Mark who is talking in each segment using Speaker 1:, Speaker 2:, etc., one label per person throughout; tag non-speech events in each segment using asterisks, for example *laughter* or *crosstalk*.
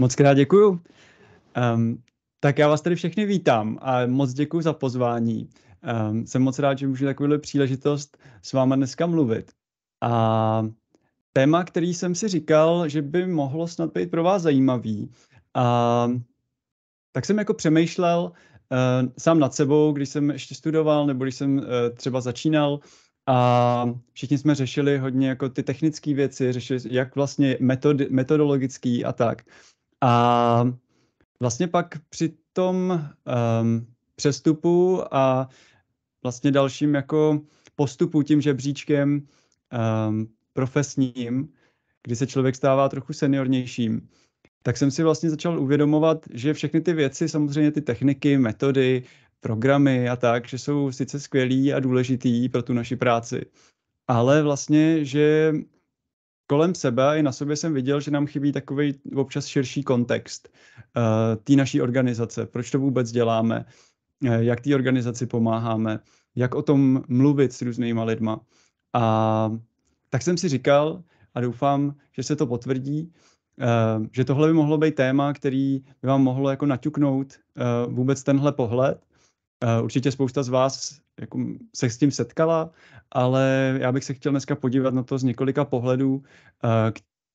Speaker 1: Moc krát děkuju. Um, tak já vás tady všechny vítám a moc děkuji za pozvání. Um, jsem moc rád, že můžu takovou příležitost s váma dneska mluvit. A téma, který jsem si říkal, že by mohlo snad být pro vás zajímavý, a tak jsem jako přemýšlel uh, sám nad sebou, když jsem ještě studoval nebo když jsem uh, třeba začínal, a všichni jsme řešili hodně jako ty technické věci, řešili jak vlastně metod, metodologický a tak. A vlastně pak při tom um, přestupu a vlastně dalším jako postupu tím žebříčkem um, profesním, kdy se člověk stává trochu seniornějším, tak jsem si vlastně začal uvědomovat, že všechny ty věci, samozřejmě ty techniky, metody, programy a tak, že jsou sice skvělý a důležitý pro tu naši práci, ale vlastně, že kolem sebe a i na sobě jsem viděl, že nám chybí takový občas širší kontext uh, té naší organizace, proč to vůbec děláme, uh, jak té organizaci pomáháme, jak o tom mluvit s různýma lidma. A tak jsem si říkal a doufám, že se to potvrdí, uh, že tohle by mohlo být téma, který by vám mohlo jako naťuknout uh, vůbec tenhle pohled. Uh, určitě spousta z vás jako se s tím setkala, ale já bych se chtěl dneska podívat na to z několika pohledů, eh,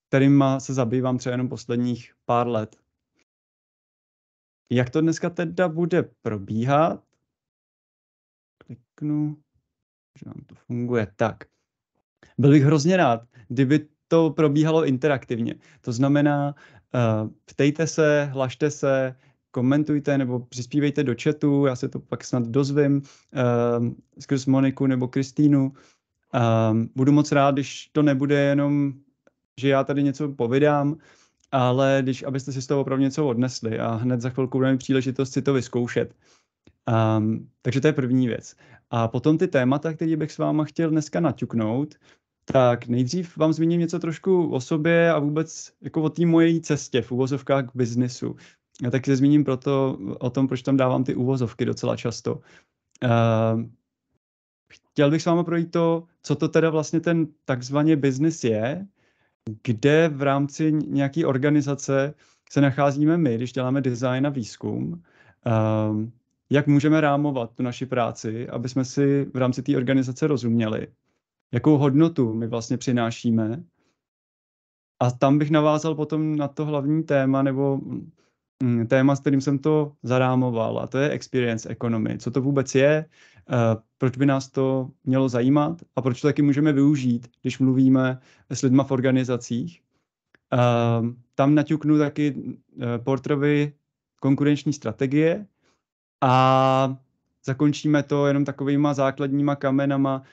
Speaker 1: kterým se zabývám třeba jenom posledních pár let. Jak to dneska teda bude probíhat? Kliknu, že nám to funguje. Tak. Byl bych hrozně rád, kdyby to probíhalo interaktivně. To znamená, eh, ptejte se, hlašte se, komentujte nebo přispívejte do chatu, já se to pak snad dozvím uh, skrz Moniku nebo Kristýnu. Uh, budu moc rád, když to nebude jenom, že já tady něco povídám, ale když abyste si z toho opravdu něco odnesli a hned za chvilku budeme příležitost si to vyzkoušet. Um, takže to je první věc. A potom ty témata, které bych s váma chtěl dneska naťuknout, tak nejdřív vám zmíním něco trošku o sobě a vůbec jako o té mojej cestě v uvozovkách k biznesu. Já taky se zmíním proto o tom, proč tam dávám ty úvozovky docela často. Uh, chtěl bych s váma projít to, co to teda vlastně ten takzvaně biznis je, kde v rámci nějaké organizace se nacházíme my, když děláme design a výzkum, uh, jak můžeme rámovat tu naši práci, aby jsme si v rámci té organizace rozuměli, jakou hodnotu my vlastně přinášíme. A tam bych navázal potom na to hlavní téma, nebo Mm, téma, s kterým jsem to zarámoval, a to je experience economy. Co to vůbec je, eh, proč by nás to mělo zajímat a proč to taky můžeme využít, když mluvíme s lidma v organizacích. Eh, tam naťuknu taky eh, portrovy konkurenční strategie a zakončíme to jenom takovýma základníma kamenama,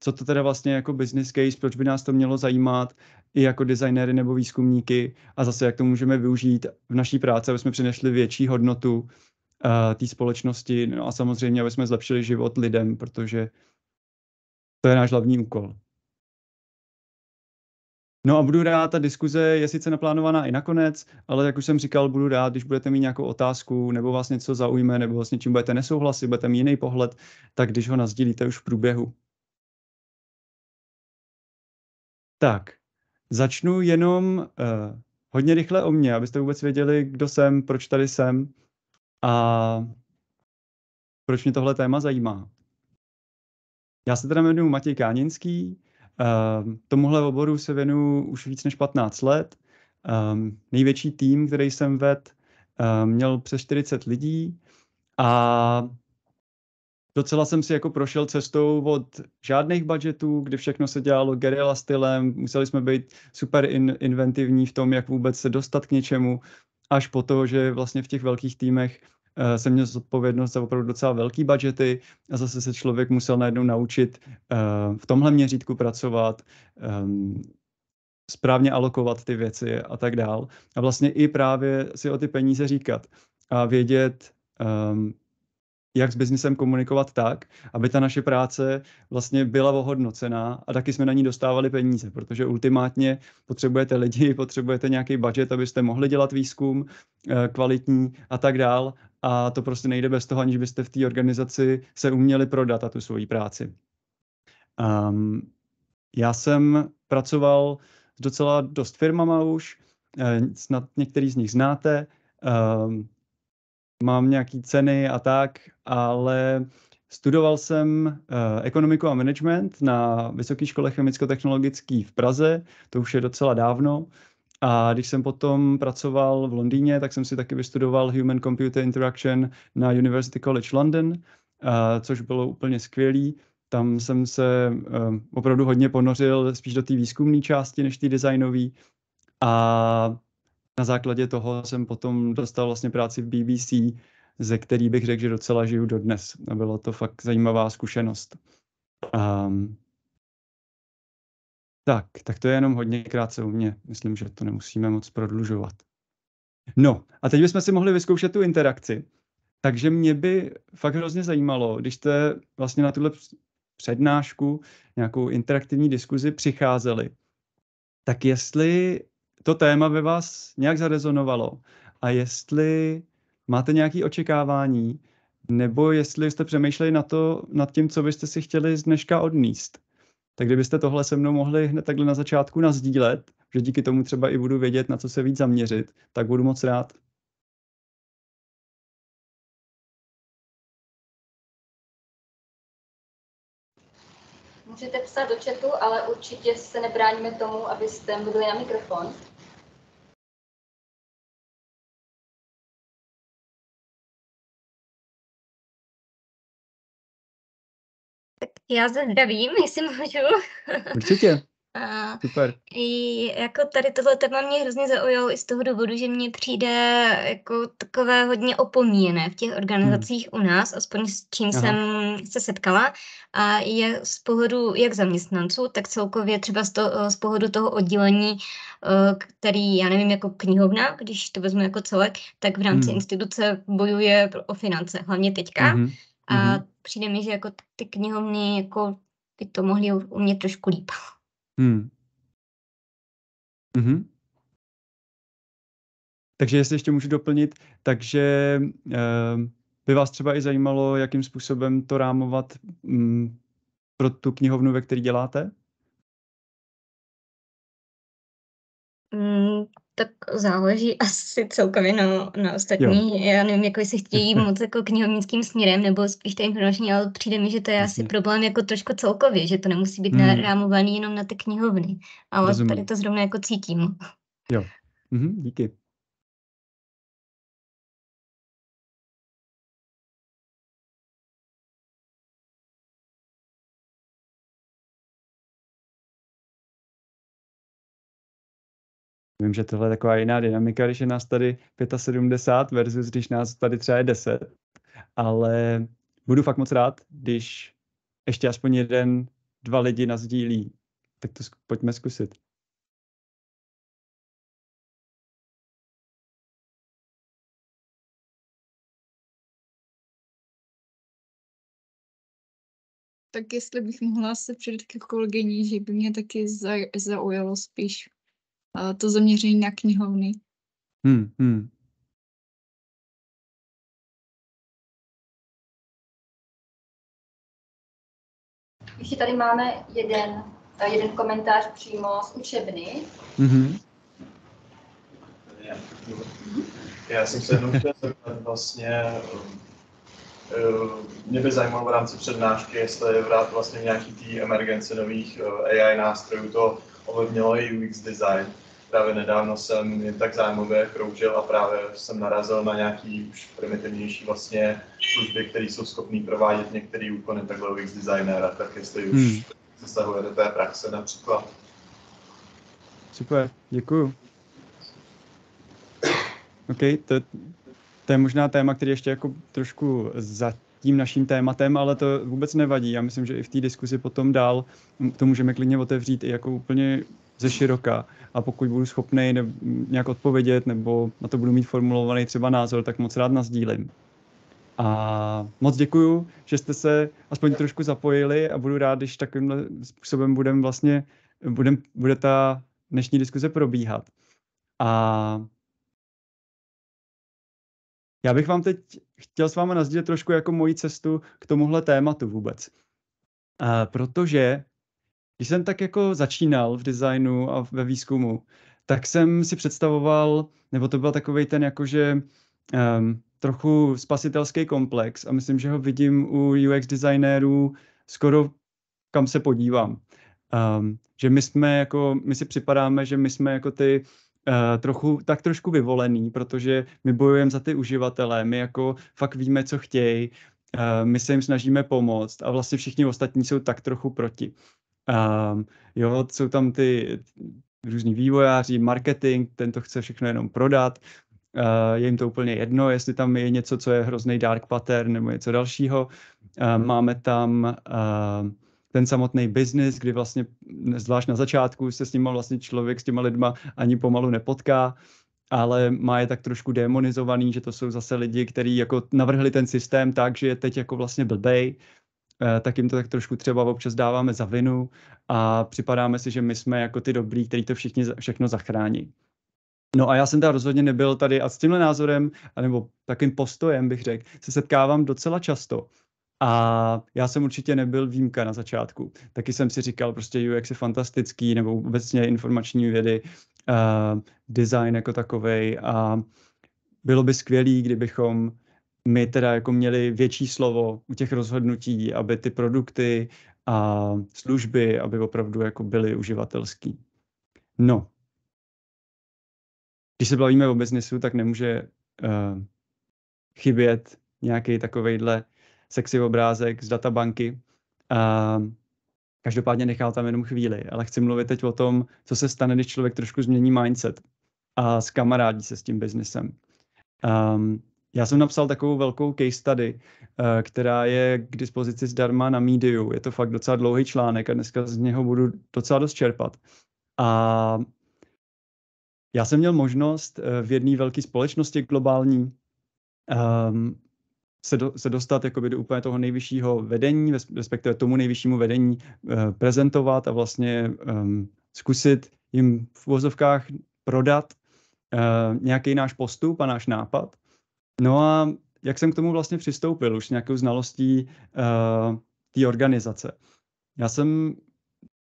Speaker 1: co to teda vlastně jako business case, proč by nás to mělo zajímat i jako designéry nebo výzkumníky a zase jak to můžeme využít v naší práci, aby jsme přinesli větší hodnotu uh, té společnosti no a samozřejmě, aby jsme zlepšili život lidem, protože to je náš hlavní úkol. No a budu rád, ta diskuze je sice naplánovaná i nakonec, ale jak už jsem říkal, budu rád, když budete mít nějakou otázku, nebo vás něco zaujme, nebo vlastně čím budete nesouhlasit, budete mít jiný pohled, tak když ho nazdílíte už v průběhu. Tak, začnu jenom uh, hodně rychle o mně, abyste vůbec věděli, kdo jsem, proč tady jsem a proč mě tohle téma zajímá. Já se teda jmenuji Matěj Káninský, uh, eh, tomuhle oboru se věnuju už víc než 15 let. Um, největší tým, který jsem vedl, uh, měl přes 40 lidí a docela jsem si jako prošel cestou od žádných budgetů, kdy všechno se dělalo gerilla stylem, museli jsme být super in, inventivní v tom, jak vůbec se dostat k něčemu, až po to, že vlastně v těch velkých týmech uh, jsem měl zodpovědnost za opravdu docela velký budgety a zase se člověk musel najednou naučit uh, v tomhle měřítku pracovat, um, správně alokovat ty věci a tak dál. A vlastně i právě si o ty peníze říkat a vědět, um, jak s biznesem komunikovat tak, aby ta naše práce vlastně byla ohodnocená a taky jsme na ní dostávali peníze, protože ultimátně potřebujete lidi, *laughs* potřebujete nějaký budget, abyste mohli dělat výzkum eh, kvalitní a tak dál a to prostě nejde bez toho, aniž byste v té organizaci se uměli prodat a tu svoji práci. Um, já jsem pracoval s docela dost firmama už, eh, snad některý z nich znáte. Um, mám nějaký ceny a tak, ale studoval jsem uh, ekonomiku a management na Vysoké škole chemicko-technologické v Praze, to už je docela dávno. A když jsem potom pracoval v Londýně, tak jsem si taky vystudoval Human Computer Interaction na University College London, uh, což bylo úplně skvělý. Tam jsem se uh, opravdu hodně ponořil spíš do té výzkumné části než té designové. A na základě toho jsem potom dostal vlastně práci v BBC, ze který bych řekl, že docela žiju dodnes. A bylo to fakt zajímavá zkušenost. Um, tak, tak to je jenom hodně krátce u mě. Myslím, že to nemusíme moc prodlužovat. No, a teď bychom si mohli vyzkoušet tu interakci. Takže mě by fakt hrozně zajímalo, když jste vlastně na tuhle přednášku, nějakou interaktivní diskuzi přicházeli, tak jestli to téma ve vás nějak zarezonovalo a jestli máte nějaké očekávání, nebo jestli jste přemýšleli na to, nad tím, co byste si chtěli z dneška odníst. Tak kdybyste tohle se mnou mohli hned takhle na začátku nazdílet, že díky tomu třeba i budu vědět, na co se víc zaměřit, tak budu moc rád.
Speaker 2: můžete psát do chatu, ale určitě se nebráníme tomu, abyste mluvili na mikrofon. já zdravím, jestli můžu. Určitě. A Super. I jako tady tohle téma mě hrozně zaujalo i z toho důvodu, že
Speaker 3: mně přijde jako takové hodně opomíjené v těch organizacích hmm. u nás, aspoň s čím Aha. jsem se setkala. A je z pohledu jak zaměstnanců, tak celkově třeba z, to, z pohledu toho oddělení, eh, který, já nevím, jako knihovna, když to vezmu jako celek, tak v rámci hmm. instituce bojuje o finance, hlavně teďka. Hmm.
Speaker 2: A mhm. přijde mi, že jako ty knihovny jako by to mohly umět trošku líp. Hmm. Mhm.
Speaker 1: Takže jestli ještě můžu doplnit, takže uh, by vás třeba i zajímalo, jakým způsobem to rámovat um, pro tu knihovnu, ve které děláte?
Speaker 2: Mm, tak záleží *laughs* asi celkem, na, na ostatní. Jo. Já nevím, jako jestli chtějí mhm. moc jako knihovnickým směrem nebo
Speaker 3: spíš ten informační, ale přijde mi, že to je asi mhm. problém jako trošku celkově, že to nemusí být hmm. rámovaný jenom na
Speaker 2: ty knihovny. Ale Rozumím. tady to zrovna jako cítím.
Speaker 1: Jo, mhm, díky. Vím, že tohle je taková jiná dynamika, když je nás tady 75 versus když nás tady třeba je 10, ale budu fakt moc rád, když ještě aspoň jeden, dva lidi nás dílí. Tak to pojďme zkusit.
Speaker 2: tak jestli bych mohla se přidat ke kolegyni, že by mě taky zaujalo spíš to zaměření na knihovny. Hmm, hmm. Ještě tady máme jeden, eh, jeden komentář přímo z učebny. Mm-hmm.
Speaker 3: Já jsem se jenom chtěl zeptat vlastně,
Speaker 1: eh, mě by zajímalo v rámci přednášky, jestli je vrát vlastně nějaký té emergence nových eh, AI nástrojů, to ovlivnilo i UX design. Právě nedávno jsem jen tak zájmově kroužil a právě jsem narazil na nějaký už primitivnější vlastně služby, které jsou schopné provádět některé úkony takhle UX designera, tak jestli už hmm. zasahuje do té praxe například. Super, děkuju. OK, to, to je možná téma, který ještě jako trošku za tím naším tématem, ale to vůbec nevadí. Já myslím, že i v té diskuzi potom dál to můžeme klidně otevřít i jako úplně ze široka a pokud budu schopný nějak odpovědět nebo na to budu mít formulovaný třeba názor, tak moc rád nazdílím. A moc děkuju, že jste se aspoň trošku zapojili a budu rád, když takovýmhle způsobem budem vlastně, budem, bude ta dnešní diskuze probíhat. A já bych vám teď chtěl s vámi nazdílet trošku jako moji cestu k tomuhle tématu vůbec. A protože když jsem tak jako začínal v designu a ve výzkumu, tak jsem si představoval, nebo to byl takový ten jakože um, trochu spasitelský komplex a myslím, že ho vidím u UX designérů skoro kam se podívám. Um, že my jsme jako, my si připadáme, že my jsme jako ty Uh, trochu, tak trošku vyvolený, protože my bojujeme za ty uživatele, my jako fakt víme, co chtějí, uh, my se jim snažíme pomoct a vlastně všichni ostatní jsou tak trochu proti. Um, jo, jsou tam ty různí vývojáři, marketing, ten to chce všechno jenom prodat, uh, je jim to úplně jedno, jestli tam je něco, co je hrozný dark pattern nebo něco dalšího. Uh, máme tam uh, ten samotný biznis, kdy vlastně, zvlášť na začátku, se s ním vlastně člověk s těma lidma ani pomalu nepotká, ale má je tak trošku demonizovaný, že to jsou zase lidi, kteří jako navrhli ten systém tak, že je teď jako vlastně blbej, Eh, tak jim to tak trošku třeba občas dáváme za vinu a připadáme si, že my jsme jako ty dobrý, který to všichni, všechno zachrání. No a já jsem teda rozhodně nebyl tady a s tímhle názorem, nebo takým postojem bych řekl, se setkávám docela často. A já jsem určitě nebyl výjimka na začátku. Taky jsem si říkal, prostě UX je fantastický, nebo obecně informační vědy, uh, design jako takovej a bylo by skvělý, kdybychom my teda jako měli větší slovo u těch rozhodnutí, aby ty produkty a služby, aby opravdu jako byly uživatelský. No. Když se bavíme o biznesu, tak nemůže uh, chybět nějaký takovejhle sexy obrázek z databanky. Uh, každopádně nechal tam jenom chvíli, ale chci mluvit teď o tom, co se stane, když člověk trošku změní mindset a zkamarádí se s tím biznesem. Um, ehm, já jsem napsal takovou velkou case study, eh, která je k dispozici zdarma na Mediu. Je to fakt docela dlouhý článek a dneska z něho budu docela dost čerpat. A já jsem měl možnost eh, v jedné velké společnosti globální um, se, do, se dostat jakoby do úplně toho nejvyššího vedení, respektive tomu nejvyššímu vedení uh, prezentovat a vlastně um, zkusit jim v vozovkách prodat uh, nějaký náš postup a náš nápad. No a jak jsem k tomu vlastně přistoupil, už nějakou znalostí uh, té organizace. Já jsem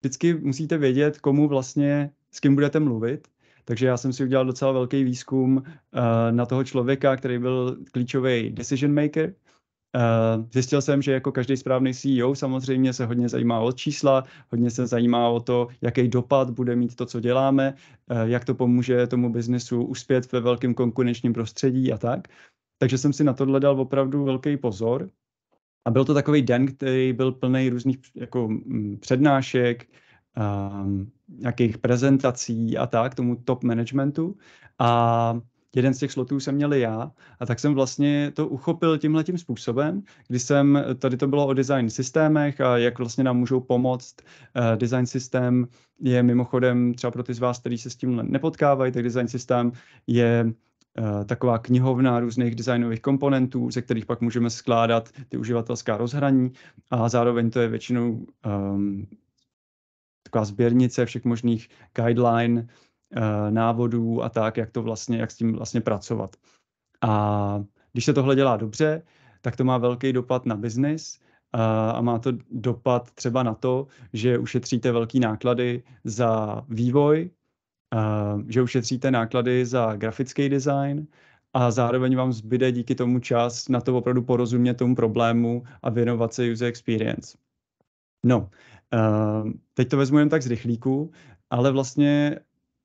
Speaker 1: vždycky musíte vědět, komu vlastně, s kým budete mluvit, takže já jsem si udělal docela velký výzkum uh, na toho člověka, který byl klíčový decision maker. Uh, zjistil jsem, že jako každý správný CEO samozřejmě se hodně zajímá o čísla, hodně se zajímá o to, jaký dopad bude mít to, co děláme, uh, jak to pomůže tomu biznesu uspět ve velkém konkurenčním prostředí a tak. Takže jsem si na tohle dal opravdu velký pozor. A byl to takový den, který byl plný různých jako, mm, přednášek, um, nějakých prezentací a tak, tomu top managementu. A jeden z těch slotů jsem měl já a tak jsem vlastně to uchopil tímhle tím způsobem, kdy jsem, tady to bylo o design systémech a jak vlastně nám můžou pomoct. Uh, design systém je mimochodem třeba pro ty z vás, kteří se s tím nepotkávají, tak design systém je Eh, taková knihovna různých designových komponentů, ze kterých pak můžeme skládat ty uživatelská rozhraní a zároveň to je většinou um, taková sběrnice všech možných guideline, uh, návodů a tak, jak to vlastně, jak s tím vlastně pracovat. A když se tohle dělá dobře, tak to má velký dopad na biznis a, eh, a má to dopad třeba na to, že ušetříte velký náklady za vývoj, Ehm, že ušetříte náklady za grafický design a zároveň vám zbyde díky tomu čas na to opravdu porozumět tomu problému a věnovat se user experience. No, ehm, teď to vezmu jen tak z rychlíku, ale vlastně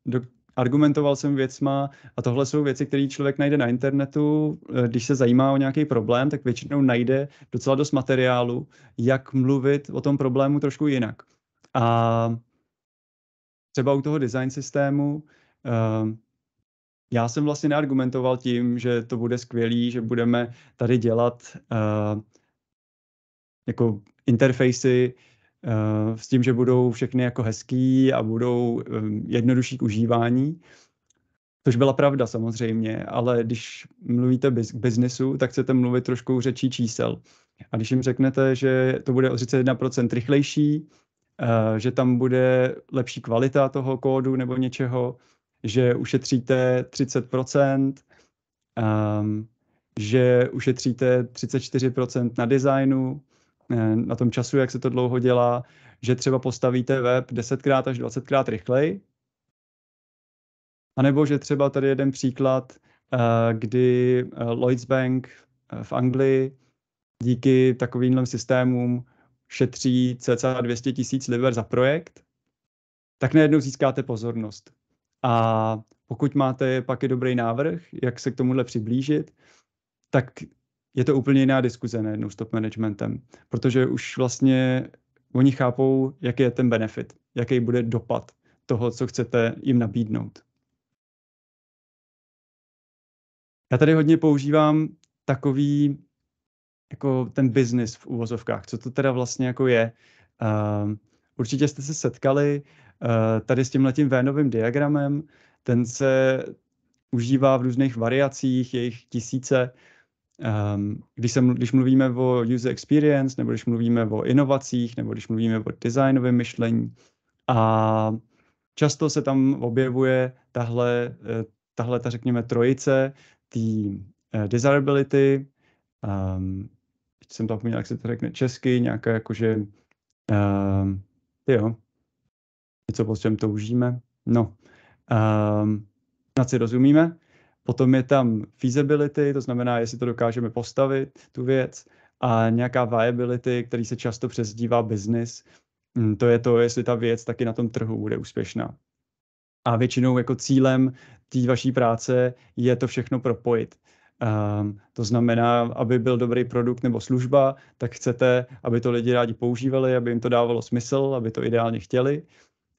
Speaker 1: do, argumentoval jsem věcma a tohle jsou věci, které člověk najde na internetu. Eh, když se zajímá o nějaký problém, tak většinou najde docela dost materiálu, jak mluvit o tom problému trošku jinak. A třeba u toho design systému, ehm, já jsem vlastně neargumentoval tím, že to bude skvělý, že budeme tady dělat ehm, jako interfejsy ehm, s tím, že budou všechny jako hezký a budou jednodušší k užívání. Což byla pravda samozřejmě, ale když mluvíte biz- biznesu, tak chcete mluvit trošku řečí čísel. A když jim řeknete, že to bude o 31% rychlejší, Eh, že tam bude lepší kvalita toho kódu nebo něčeho, že ušetříte 30%, um, ehm, že ušetříte 34% na designu, eh, na tom času, jak se to dlouho dělá, že třeba postavíte web 10 x až 20 x rychleji, anebo že třeba tady jeden příklad, eh, kdy Lloyds Bank v Anglii díky takovýmhle systémům šetří cca 200 tisíc liber za projekt, tak najednou získáte pozornost. A pokud máte pak i dobrý návrh, jak se k tomuhle přiblížit, tak je to úplně jiná diskuze najednou s top managementem, protože už vlastně oni chápou, jaký je ten benefit, jaký bude dopad toho, co chcete jim nabídnout. Já tady hodně používám takový jako ten biznis v úvozovkách, co to teda vlastně jako je. Uh, určitě jste se setkali uh, tady s tímhletím Vénovým diagramem, ten se užívá v různých variacích, jejich tisíce. Um, když, se, když mluvíme o user experience, nebo když mluvíme o inovacích, nebo když mluvíme o designovém myšlení. A často se tam objevuje tahle, eh, tahle ta, řekněme, trojice, tý eh, desirability, um, jsem tam měl, jak se to řekne česky, nějaké jakože, uh, jo, něco, po čem toužíme, no, uh, ehm, na si rozumíme. Potom je tam feasibility, to znamená, jestli to dokážeme postavit, tu věc, a nějaká viability, který se často přezdívá business, mm, to je to, jestli ta věc taky na tom trhu bude úspěšná. A většinou jako cílem té vaší práce je to všechno propojit. Ehm, to znamená, aby byl dobrý produkt nebo služba, tak chcete, aby to lidi rádi používali, aby jim to dávalo smysl, aby to ideálně chtěli,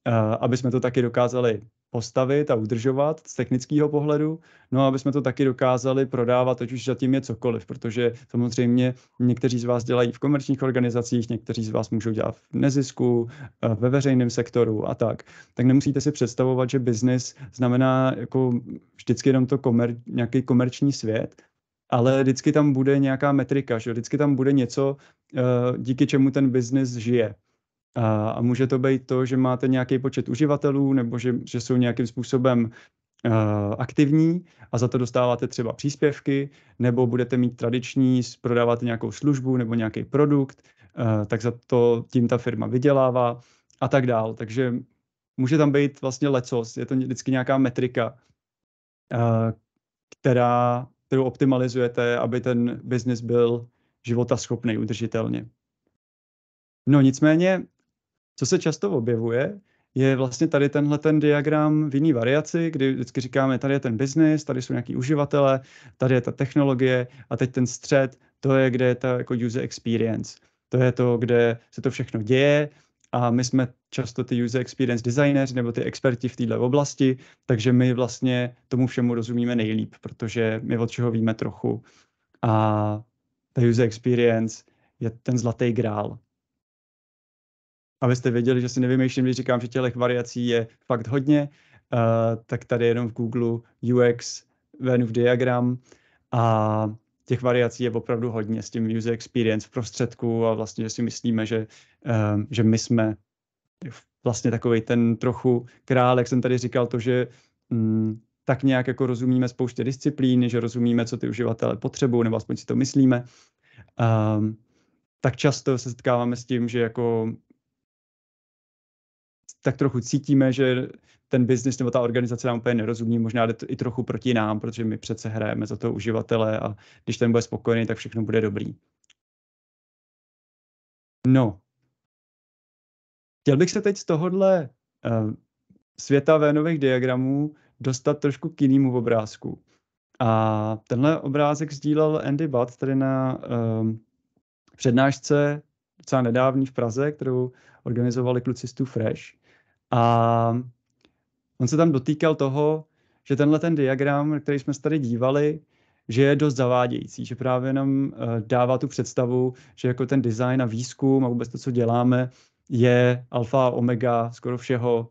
Speaker 1: ehm, aby jsme to taky dokázali postavit a udržovat z technického pohledu, no a aby jsme to taky dokázali prodávat, ať už zatím je cokoliv, protože samozřejmě někteří z vás dělají v komerčních organizacích, někteří z vás můžou dělat v nezisku, eh, ve veřejném sektoru a tak. Tak nemusíte si představovat, že biznis znamená jako vždycky jenom to komer, nějaký komerční svět, ale vždycky tam bude nějaká metrika, že vždycky tam bude něco, eh, díky čemu ten biznis žije. A, a může to být to, že máte nějaký počet uživatelů nebo že, že jsou nějakým způsobem aktivní a za to dostáváte třeba příspěvky, nebo budete mít tradiční, prodáváte nějakou službu nebo nějaký produkt, tak za to tím ta firma vydělává a tak dál. Takže může tam být vlastně lecos, je to vždycky nějaká metrika, která, kterou optimalizujete, aby ten biznis byl života schopný udržitelně. No nicméně co se často objevuje, je vlastně tady tenhle ten diagram v jiný variaci, kdy vždycky říkáme, tady je ten biznis, tady jsou nějaký uživatelé, tady je ta technologie a teď ten střed, to je, kde je ta jako user experience. To je to, kde se to všechno děje a my jsme často ty user experience designers nebo ty experti v této oblasti, takže my vlastně tomu všemu rozumíme nejlíp, protože my od čeho víme trochu. A ta user experience je ten zlatý grál, abyste věděli, že si nevymýšlím, když říkám, že těch variací je fakt hodně, uh, tak tady jenom v Google UX Venův diagram a těch variací je opravdu hodně s tím user experience v prostředku a vlastně, že si myslíme, že, uh, že my jsme vlastně takový ten trochu král, jak jsem tady říkal, to, že mm, tak nějak jako rozumíme spoustě disciplíny, že rozumíme, co ty uživatelé potřebují, nebo aspoň si to myslíme. Um, tak často se setkáváme s tím, že jako tak trochu cítíme, že ten biznis nebo ta organizace nám úplně nerozumí, možná jde i trochu proti nám, protože my přece hrajeme za to uživatele a když ten bude spokojený, tak všechno bude dobrý. No. Chtěl bych se teď z tohohle uh, světa Vénových diagramů dostat trošku k jinému obrázku. A tenhle obrázek sdílel Andy Butt tady na um, přednášce docela nedávný v Praze, kterou organizovali kluci z Fresh. A on se tam dotýkal toho, že tenhle ten diagram, na který jsme se tady dívali, že je dost zavádějící, že právě nám eh, dává tu představu, že jako ten design a výzkum a vůbec to, co děláme, je alfa a omega skoro všeho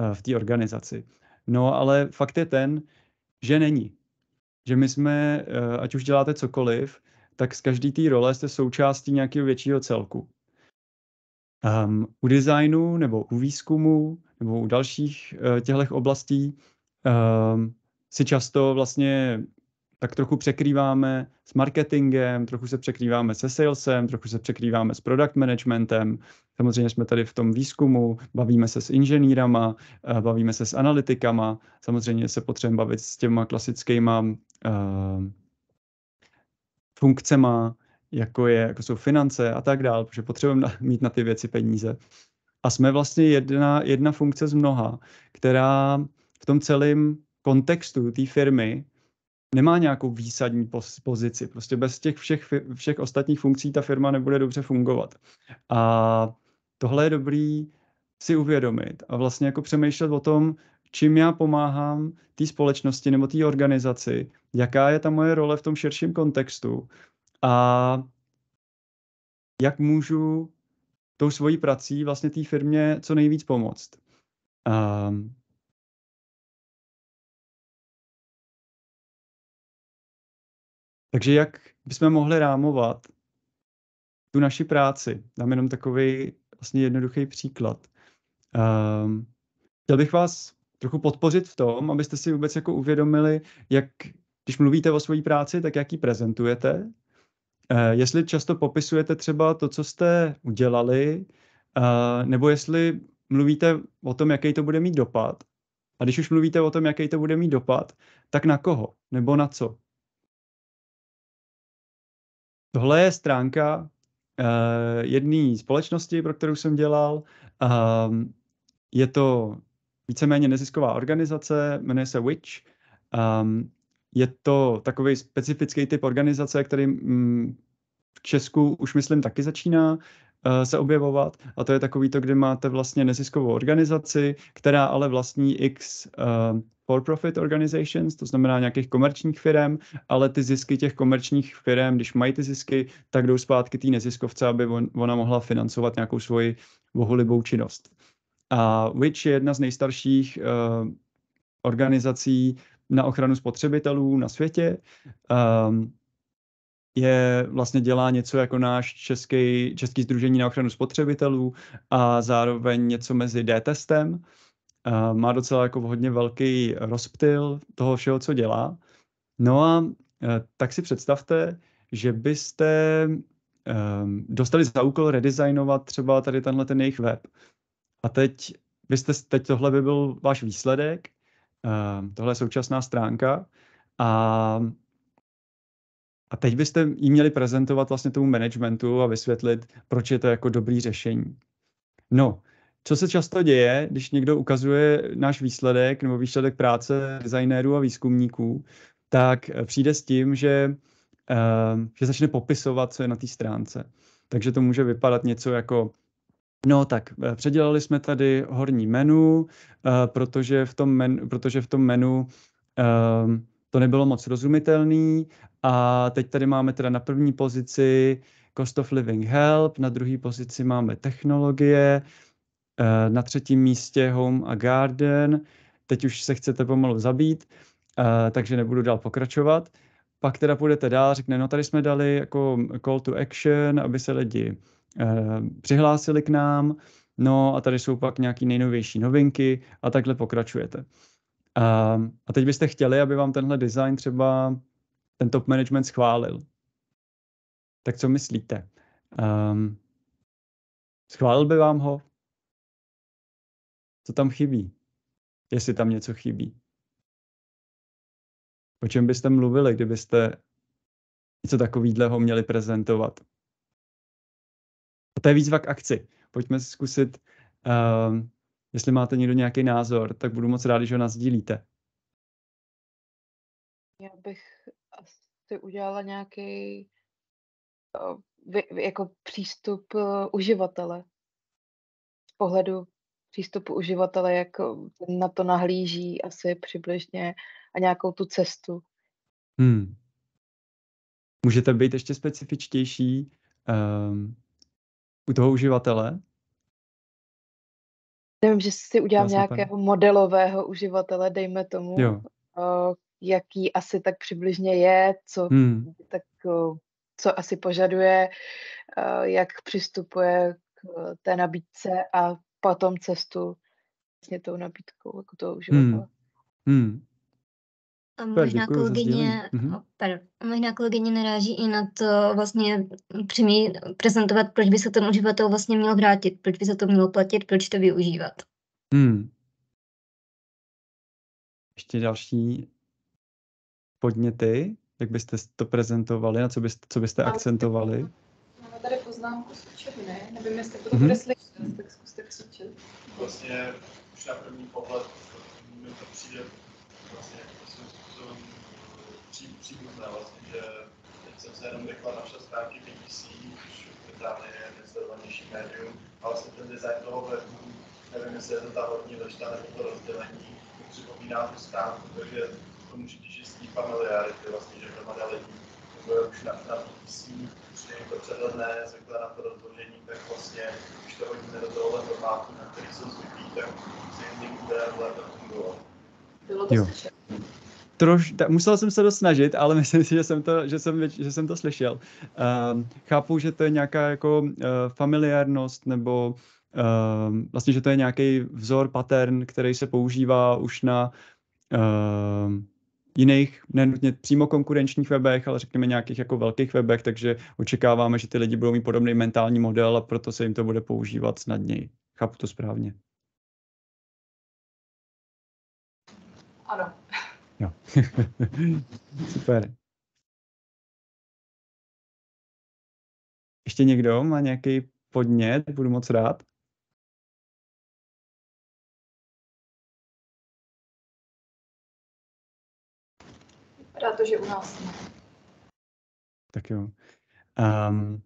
Speaker 1: eh, v té organizaci. No ale fakt je ten, že není. Že my jsme, eh, ať už děláte cokoliv, tak z každý té role jste součástí nějakého většího celku um, u designu nebo u výzkumu nebo u dalších uh, eh, těchto oblastí um, si často vlastně tak trochu překrýváme s marketingem, trochu se překrýváme se salesem, trochu se překrýváme s product managementem. Samozřejmě jsme tady v tom výzkumu, bavíme se s inženýrama, eh, bavíme se s analytikama, samozřejmě se potřebujeme bavit s těma klasickýma uh, funkcema, jako, je, jako jsou finance a tak dále, protože potřebujeme mít na ty věci peníze. A jsme vlastně jedna, jedna funkce z mnoha, která v tom celém kontextu té firmy nemá nějakou výsadní pozici. Prostě bez těch všech, všech ostatních funkcí ta firma nebude dobře fungovat. A tohle je dobrý si uvědomit a vlastně jako přemýšlet o tom, čím já pomáhám té společnosti nebo té organizaci, jaká je ta moje role v tom širším kontextu a jak můžu tou svojí prací vlastně té firmě co nejvíc pomoct. A ehm, takže jak bychom mohli rámovat tu naši práci? Dám jenom takový vlastně jednoduchý příklad. Um, chtěl bych vás trochu podpořit v tom, abyste si vůbec jako uvědomili, jak když mluvíte o své práci, tak jak ji prezentujete, Eh, jestli často popisujete třeba to, co jste udělali, eh, nebo jestli mluvíte o tom, jaký to bude mít dopad. A když už mluvíte o tom, jaký to bude mít dopad, tak na koho nebo na co? Tohle je stránka uh, jedné společnosti, pro kterou jsem dělal. Ehm, je to víceméně nezisková organizace, jmenuje se Witch. Um, je to takový specifický typ organizace, který mm, v Česku už myslím taky začíná eh, se objevovat a to je takový to, kde máte vlastně neziskovou organizaci, která ale vlastní x eh, for-profit organizations, to znamená nějakých komerčních firm, ale ty zisky těch komerčních firm, když mají ty zisky, tak jdou zpátky té neziskovce, aby on, ona mohla financovat nějakou svoji bohulibou činnost. A Witch je jedna z nejstarších uh, organizací na ochranu spotřebitelů na světě. Um, je vlastně dělá něco jako náš český, český združení na ochranu spotřebitelů a zároveň něco mezi D-testem. Uh, má docela jako hodně velký rozptyl toho všeho, co dělá. No a uh, tak si představte, že byste um, dostali za úkol redesignovat třeba tady tenhle ten jejich web. A teď byste, teď tohle by byl váš výsledek Ehm, tohle je současná stránka a a teď byste jí měli prezentovat vlastně tomu managementu a vysvětlit, proč je to jako dobrý řešení. No, co se často děje, když někdo ukazuje náš výsledek nebo výsledek práce designérů a výzkumníků, tak eh, přijde s tím, že, ehm, že začne popisovat, co je na té stránce. Takže to může vypadat něco jako No tak, eh, předělali jsme tady horní menu, eh, protože v tom menu, protože v tom menu to nebylo moc rozumitelný a teď tady máme teda na první pozici Cost of Living Help, na druhé pozici máme technologie, eh, na třetím místě Home a Garden, teď už se chcete pomalu zabít, takže nebudu dál pokračovat. Pak teda půjdete dál, řekne, no tady jsme dali jako call to action, aby se lidi Eh, přihlásili k nám, no a tady jsou pak nějaké nejnovější novinky a takhle pokračujete. A, eh, a teď byste chtěli, aby vám tenhle design třeba ten top management schválil. Tak co myslíte? Um, schválil by vám ho? Co tam chybí? Jestli tam něco chybí? O čem byste mluvili, kdybyste něco takového měli prezentovat? to je výzva k akci. Pojďme zkusit, uh, jestli máte někdo nějaký názor, tak budu moc rád, že ho nás sdílíte.
Speaker 2: Já bych asi udělala nějaký uh, jako přístup
Speaker 3: uh, uživatele. Z pohledu přístupu uživatele, jak eh, na to nahlíží asi přibližně a nějakou tu cestu.
Speaker 1: Hmm. Můžete být ještě specifičtější? Um, u toho uživatele?
Speaker 2: Nevím, že si udělám nějakého ten... modelového uživatele, dejme tomu, jo. Eh, jaký asi tak přibližně
Speaker 3: je, co, hmm. tak, eh, co asi požaduje, eh, jak přistupuje k té nabídce a potom cestu vlastně tou
Speaker 2: nabídkou jako toho hmm. uživatele. Hmm. Hmm. A možná kolegyně, mhm. oh, pardon, možná kolegyně naráží i na to vlastně přímě prezentovat, proč by se ten uživatel vlastně měl vrátit, proč by se to mělo platit, proč to využívat.
Speaker 1: Hmm. Ještě další podněty, jak byste to prezentovali a co byste, co byste akcentovali? Máme tady poznámku z učebny, nevím, jestli to mhm. bude mm-hmm. slyšet, tak zkuste křičet. Vlastně už na první pohled mi to přijde
Speaker 2: vlastně nějakým svým způsobem pří, příbuzné vlastně, že teď jsem se jenom rychle našel stránky BBC, což v Británii
Speaker 3: je
Speaker 1: nejsledovanější médium, a vlastně ten design toho webu, nevím, jestli je to ta horní lešta nebo to rozdělení, to připomíná tu stránku, takže to může těžit z té familiarity, vlastně, že hromada lidí funguje už na, na BBC, že je to předlené, zvykle na to rozložení, tak vlastně, když to hodíme do tohohle formátu, na který jsou zvyklí, tak se jim někde
Speaker 2: lépe fungovat. Bylo
Speaker 1: to slyšet. Troš, ta, musel jsem se dost snažit, ale *laughs* myslím si, že jsem to, že jsem, že jsem to slyšel. Um, chápu, že to je nějaká jako uh, familiárnost nebo um, vlastně, že to je nějaký vzor, pattern, který se používá už na um, jiných, nenutně přímo konkurenčních webech, ale řekněme nějakých jako velkých webech, takže očekáváme, že ty lidi budou mít podobný mentální model a proto se jim to bude používat snadněji. Chápu to správně. Ano. Jo. *laughs* Super.
Speaker 2: Ještě někdo má nějaký podnět? Budu moc rád. Vypadá to, že u nás ne.
Speaker 1: Tak jo. Um,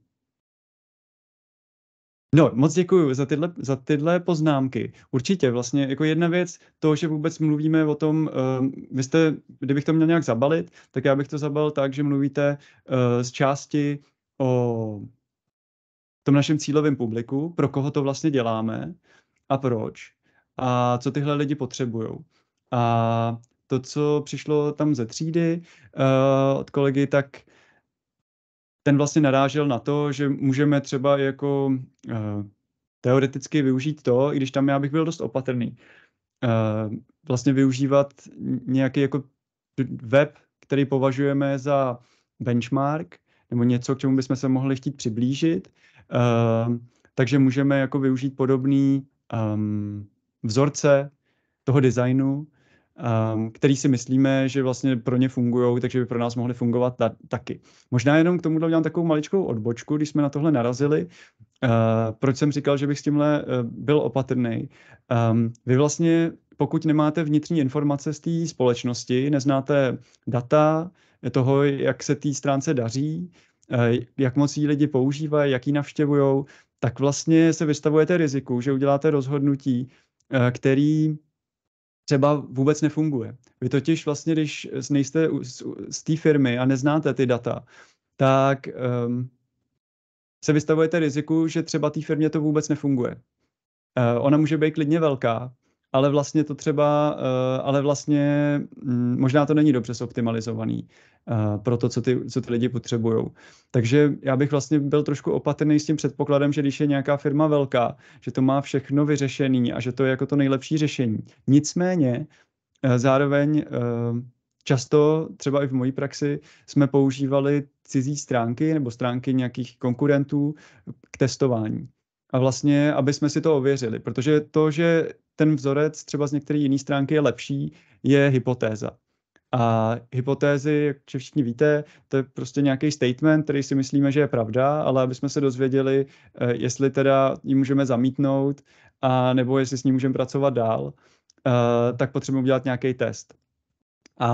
Speaker 1: No, moc děkuji za tyhle, za tyhle poznámky. Určitě, vlastně jako jedna věc, to, že vůbec mluvíme o tom, uh, vy jste, kdybych to měl nějak zabalit, tak já bych to zabalil tak, že mluvíte uh, z části o tom našem cílovém publiku, pro koho to vlastně děláme a proč a co tyhle lidi potřebují. A to, co přišlo tam ze třídy uh, od kolegy, tak uh, ten vlastně narážel na to, že můžeme třeba jako uh, teoreticky využít to, i když tam já bych byl dost opatrný, uh, vlastně využívat nějaký jako web, který považujeme za benchmark, nebo něco, k čemu bychom se mohli chtít přiblížit, uh, takže můžeme jako využít podobný um, vzorce toho designu um, který si myslíme, že vlastně pro ně fungují, takže by pro nás mohly fungovat ta- taky. Možná jenom k tomu udělám takovou maličkou odbočku, když jsme na tohle narazili. Uh, proč jsem říkal, že bych s tímhle uh, byl opatrný? Um, vy vlastně, pokud nemáte vnitřní informace z té společnosti, neznáte data toho, jak se té stránce daří, uh, jak moc ji lidi používají, jak ji navštěvují, tak vlastně se vystavujete riziku, že uděláte rozhodnutí, eh, který třeba vůbec nefunguje. Vy totiž vlastně, když nejste z, té firmy a neznáte ty data, tak um, se vystavujete riziku, že třeba té firmě to vůbec nefunguje. Uh, ona může být klidně velká, ale vlastně to třeba, eh, ale vlastně mm, možná to není dobře zoptimalizovaný eh, pro to, co ty, co ty lidi potřebují. Takže já bych vlastně byl trošku opatrný s tím předpokladem, že když je nějaká firma velká, že to má všechno vyřešený a že to je jako to nejlepší řešení. Nicméně eh, zároveň často, třeba i v mojí praxi, jsme používali cizí stránky nebo stránky nějakých konkurentů k testování. A vlastně, aby jsme si to ověřili, protože to, že ten vzorec třeba z některé jiné stránky je lepší, je hypotéza. A hypotézy, jak všichni víte, to je prostě nějaký statement, který si myslíme, že je pravda, ale aby jsme se dozvěděli, eh, jestli teda ji můžeme zamítnout, a nebo jestli s ní můžeme pracovat dál, eh, tak potřebujeme udělat nějaký test. A,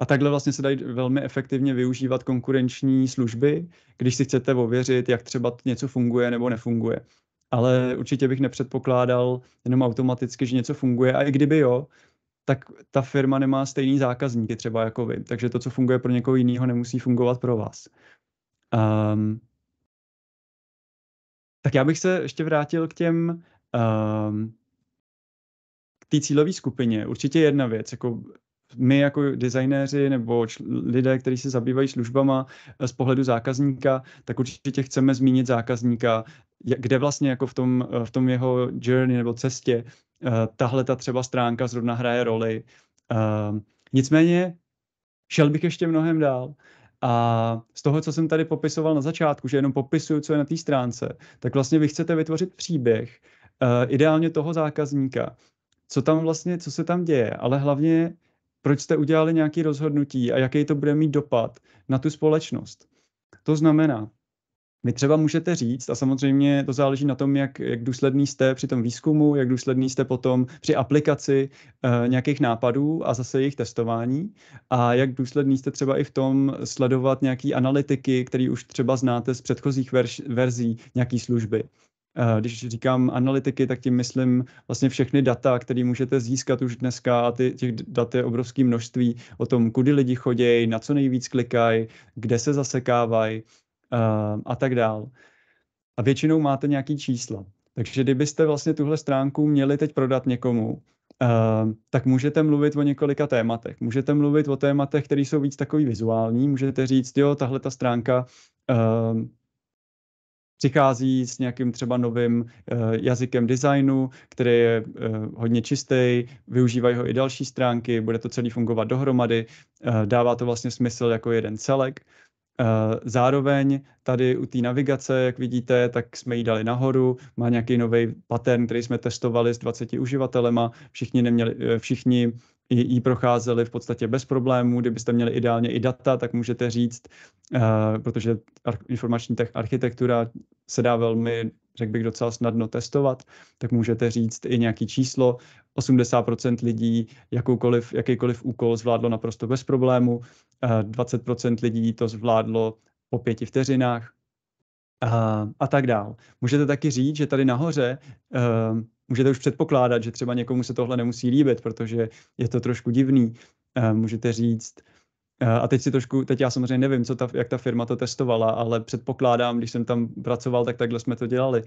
Speaker 1: a takhle vlastně se dají velmi efektivně využívat konkurenční služby, když si chcete ověřit, jak třeba něco funguje nebo nefunguje ale určitě bych nepředpokládal jenom automaticky, že něco funguje a i kdyby jo, tak ta firma nemá stejný zákazníky třeba jako vy, takže to, co funguje pro někoho jiného, nemusí fungovat pro vás. Um, tak já bych se ještě vrátil k těm um, té cílové skupině určitě jedna věc, jako my jako designéři nebo čl- lidé, kteří se zabývají službama eh, z pohledu zákazníka, tak určitě chceme zmínit zákazníka, kde vlastně jako v tom, eh, v tom jeho journey nebo cestě eh, tahle ta třeba stránka zrovna hraje roli. Ehm, nicméně šel bych ještě mnohem dál. A z toho, co jsem tady popisoval na začátku, že jenom popisuju, co je na té stránce, tak vlastně vy chcete vytvořit příběh, ideálně toho zákazníka, co tam vlastně, co se tam děje, ale hlavně proč jste udělali nějaké rozhodnutí a jaký to bude mít dopad na tu společnost. To znamená, vy třeba můžete říct, a samozřejmě to záleží na tom, jak, jak důsledný jste při tom výzkumu, jak důsledný jste potom při aplikaci e, nějakých nápadů a zase jejich testování, a jak důsledný jste třeba i v tom sledovat nějaký analytiky, který už třeba znáte z předchozích verš, verzí nějaký služby. Eh, když říkám analytiky, tak tím myslím vlastně všechny data, které můžete získat už dneska a ty, těch dat je obrovské množství o tom, kudy lidi chodějí, na co nejvíc klikají, kde se zasekávají eh, a tak dál. A většinou máte nějaký čísla. Takže kdybyste vlastně tuhle stránku měli teď prodat někomu, Uh, tak můžete mluvit o několika tématech. Můžete mluvit o tématech, které jsou víc takový vizuální. Můžete říct, jo, tahle ta stránka uh, přichází s nějakým třeba novým eh, jazykem designu, který je eh, hodně čistý, využívají ho i další stránky, bude to celý fungovat dohromady, eh, dává to vlastně smysl jako jeden celek. Zároveň tady u té navigace, jak vidíte, tak jsme ji dali nahoru, má nějaký nový pattern, který jsme testovali s 20 uživatelema, všichni, neměli, všichni jí procházeli v podstatě bez problémů. Kdybyste měli ideálně i data, tak můžete říct, eh, protože informační architektura se dá velmi, řekl bych, docela snadno testovat, tak můžete říct i nějaký číslo. 80% lidí jakoukoliv, jakýkoliv úkol zvládlo naprosto bez problému, 20% eh, lidí to zvládlo po pěti vteřinách, Ehm, a, tak dál. Můžete taky říct, že tady nahoře uh, můžete už předpokládat, že třeba někomu se tohle nemusí líbit, protože je to trošku divný. Uh, můžete říct, uh, a teď si trošku, teď já samozřejmě nevím, co ta, jak ta firma to testovala, ale předpokládám, když jsem tam pracoval, tak takhle jsme to dělali.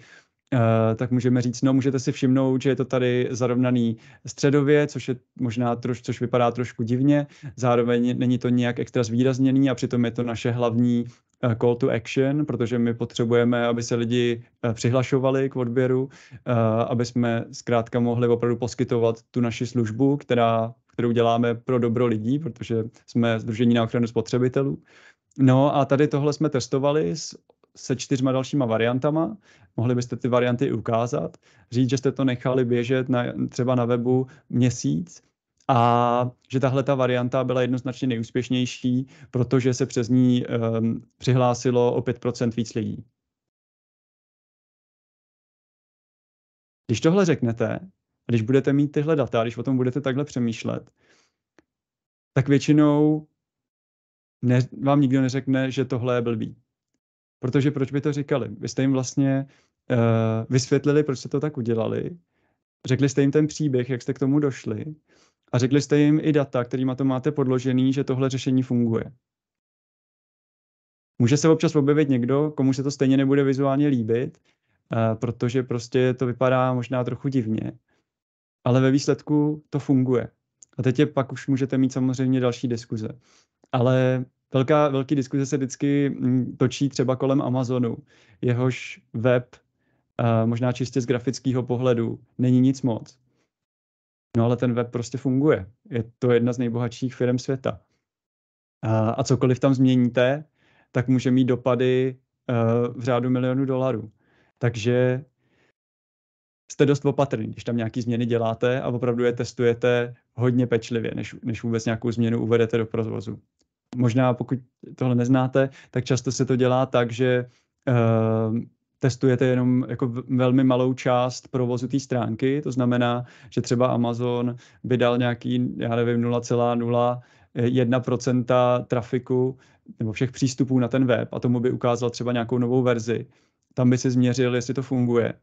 Speaker 1: Uh, tak můžeme říct, no můžete si všimnout, že je to tady zarovnaný středově, což je možná troš, což vypadá trošku divně, zároveň není to nějak extra zvýrazněný a přitom je to naše hlavní Eh, call to action, protože my potřebujeme, aby se lidi eh, přihlašovali k odběru, eh, aby jsme zkrátka mohli opravdu poskytovat tu naši službu, která, kterou děláme pro dobro lidí, protože jsme Združení na ochranu spotřebitelů. No a tady tohle jsme testovali s se čtyřma dalšíma variantama. Mohli byste ty varianty ukázat, říct, že jste to nechali běžet na, třeba na webu měsíc a že tahle ta varianta byla jednoznačně nejúspěšnější, protože se přes ní um, přihlásilo o 5% víc lidí. Když tohle řeknete, když budete mít tyhle data, když o tom budete takhle přemýšlet, tak většinou ne, vám nikdo neřekne, že tohle je blbý. Protože proč by to říkali? Vy jste jim vlastně uh, vysvětlili, proč jste to tak udělali, řekli jste jim ten příběh, jak jste k tomu došli a řekli jste jim i data, kterými to máte podložený, že tohle řešení funguje. Může se občas objevit někdo, komu se to stejně nebude vizuálně líbit, eh, protože prostě to vypadá možná trochu divně, ale ve výsledku to funguje. A teď je pak už můžete mít samozřejmě další diskuze. Ale velká, velký diskuze se vždycky mm, točí třeba kolem Amazonu. Jehož web, eh, možná čistě z grafického pohledu, není nic moc. No ale ten web prostě funguje. Je to jedna z nejbohatších firm světa. A, a cokoliv tam změníte, tak může mít dopady uh, v řádu milionů dolarů. Takže jste dost opatrný, když tam nějaký změny děláte a opravdu je testujete hodně pečlivě, než, než vůbec nějakou změnu uvedete do provozu. Možná pokud tohle neznáte, tak často se to dělá tak, že uh, testujete jenom jako velmi malou část provozu té stránky, to znamená, že třeba Amazon by dal nějaký, já nevím, 0,01% trafiku nebo všech přístupů na ten web a tomu by ukázal třeba nějakou novou verzi. Tam by si změřil, jestli to funguje